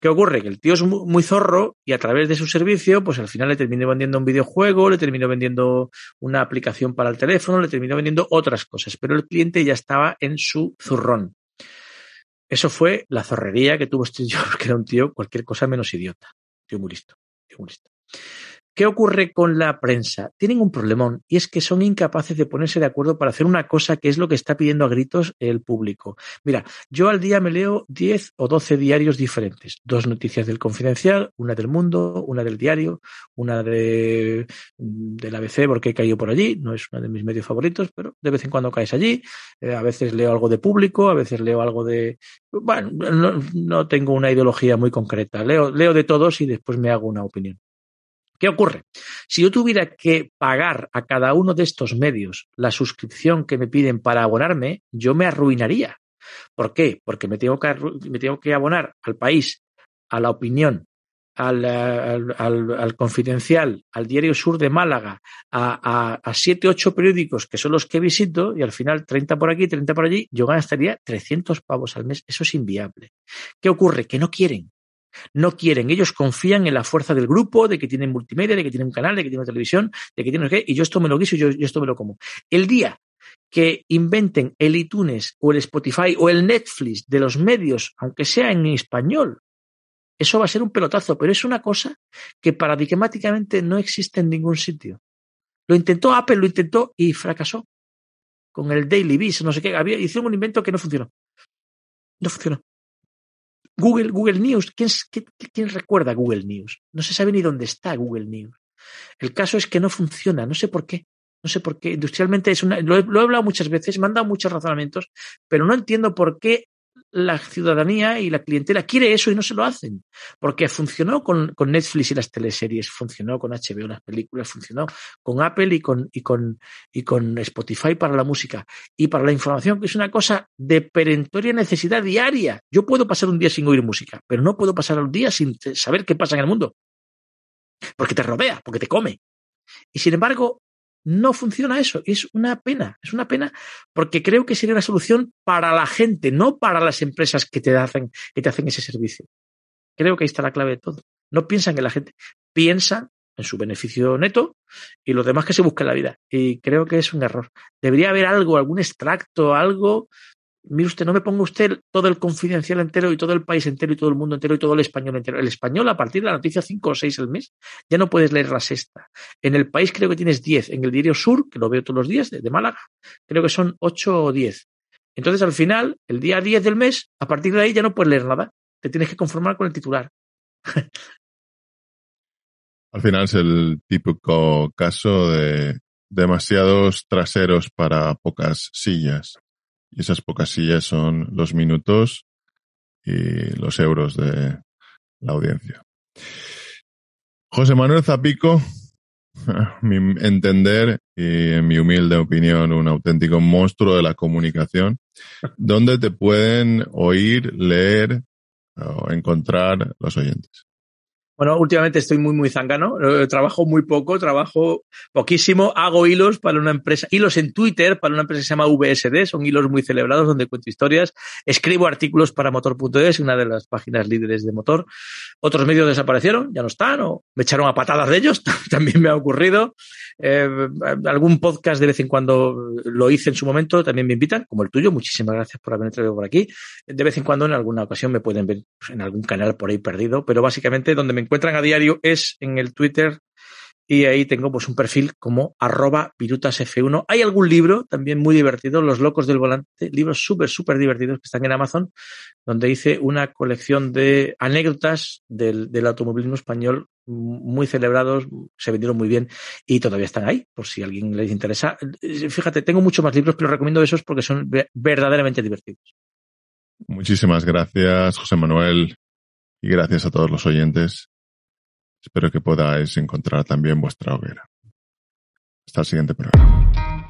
¿Qué ocurre? Que el tío es muy zorro y a través de su servicio, pues al final le terminó vendiendo un videojuego, le terminó vendiendo una aplicación para el teléfono, le terminó vendiendo otras cosas, pero el cliente ya estaba en su zurrón. Eso fue la zorrería que tuvo este tío, [LAUGHS] que era un tío cualquier cosa menos idiota. Tío muy listo, tío muy listo. ¿Qué ocurre con la prensa? Tienen un problemón y es que son incapaces de ponerse de acuerdo para hacer una cosa que es lo que está pidiendo a gritos el público. Mira, yo al día me leo 10 o 12 diarios diferentes. Dos noticias del Confidencial, una del Mundo, una del Diario, una de, del ABC porque he caído por allí. No es uno de mis medios favoritos, pero de vez en cuando caes allí. Eh, a veces leo algo de público, a veces leo algo de... Bueno, no, tengo una ideología muy concreta. Leo, leo de todos y después me hago una opinión. ¿Qué ocurre? Si yo tuviera que pagar a cada uno de estos medios la suscripción que me piden para abonarme, yo me arruinaría. ¿Por qué? Porque me tengo que, abonar al país, a la opinión, al, Confidencial, al Diario Sur de Málaga, a, a, siete, ocho periódicos que son los que visito y al final 30 por aquí, 30 por allí, yo gastaría 300 pavos al mes. Eso es inviable. ¿Qué ocurre? Que no quieren. No quieren, ellos confían en la fuerza del grupo, de que tienen multimedia, de que tienen un canal, de que tienen televisión, de que tienen qué, y yo esto me lo guiso y yo, esto me lo como. El día que inventen el iTunes o el Spotify o el Netflix de los medios, aunque sea en español, eso va a ser un pelotazo, pero es una cosa que paradigmáticamente no existe en ningún sitio. Lo intentó Apple, lo intentó y fracasó. Con el Daily Beast, no sé qué, había, hicieron un invento que no funcionó. No funcionó. Google, Google News, ¿quién, recuerda Google News? No se sabe ni dónde está Google News. El caso es que no funciona, no sé por qué. No sé por qué. Industrialmente es una. lo he hablado muchas veces, me han dado muchos razonamientos, pero no entiendo por qué la ciudadanía y la clientela quiere eso y no se lo hacen. Porque funcionó con, con, Netflix y las teleseries, funcionó con HBO las películas, funcionó con Apple y con, y, con, y con Spotify para la música y para la información, que es una cosa de perentoria necesidad diaria. Yo puedo pasar un día sin oír música, pero no puedo pasar un día sin saber qué pasa en el mundo. Porque te rodea, porque te come. Y sin embargo, no funciona eso. Es una pena. Es una pena porque creo que sería la solución para la gente, no para las empresas que te hacen, que te hacen ese servicio. Creo que ahí está la clave de todo. No piensan en la gente, piensa en su beneficio neto y los demás que se busca en la vida. Y creo que es un error. Debería haber algo, algún extracto, algo mire usted, no me ponga usted todo el confidencial entero y todo el país entero y todo el mundo entero y todo el español entero. El español, a partir de la noticia 5 o 6 del mes, ya no puedes leer la sexta. En el país creo que tienes 10. En el diario Sur, que lo veo todos los días, de, Málaga, creo que son 8 o 10. Entonces, al final, el día 10 del mes, a partir de ahí ya no puedes leer nada. Te tienes que conformar con el titular. [LAUGHS] al final es el típico caso de demasiados traseros para pocas sillas. Y esas pocas sillas son los minutos y los euros de la audiencia. José Manuel Zapico, [LAUGHS] mi entender y en mi humilde opinión, un auténtico monstruo de la comunicación, donde te pueden oír, leer o encontrar los oyentes. Bueno, últimamente estoy muy, muy zangano. Eh, trabajo muy poco, trabajo poquísimo. Hago hilos para una empresa, hilos en Twitter para una empresa que se llama VSD. Son hilos muy celebrados donde cuento historias. Escribo artículos para motor.es, una de las páginas líderes de motor. Otros medios desaparecieron, ya no están, o me echaron a patadas de ellos. [LAUGHS] también me ha ocurrido. Eh, algún podcast de vez en cuando lo hice en su momento, también me invitan, como el tuyo. Muchísimas gracias por haberme traído por aquí. De vez en cuando, en alguna ocasión, me pueden ver en algún canal por ahí perdido, pero básicamente donde me encuentran a diario es en el Twitter y ahí tengo pues un perfil como arroba virutasf1. Hay algún libro también muy divertido, Los locos del volante, libros súper, súper divertidos que están en Amazon, donde hice una colección de anécdotas del, del, automovilismo español muy celebrados, se vendieron muy bien y todavía están ahí, por si a alguien les interesa. Eh, fíjate, tengo muchos más libros, pero recomiendo esos porque son verdaderamente divertidos. Muchísimas gracias, José Manuel, y gracias a todos los oyentes. Espero que podáis encontrar también vuestra hoguera. Hasta el siguiente programa.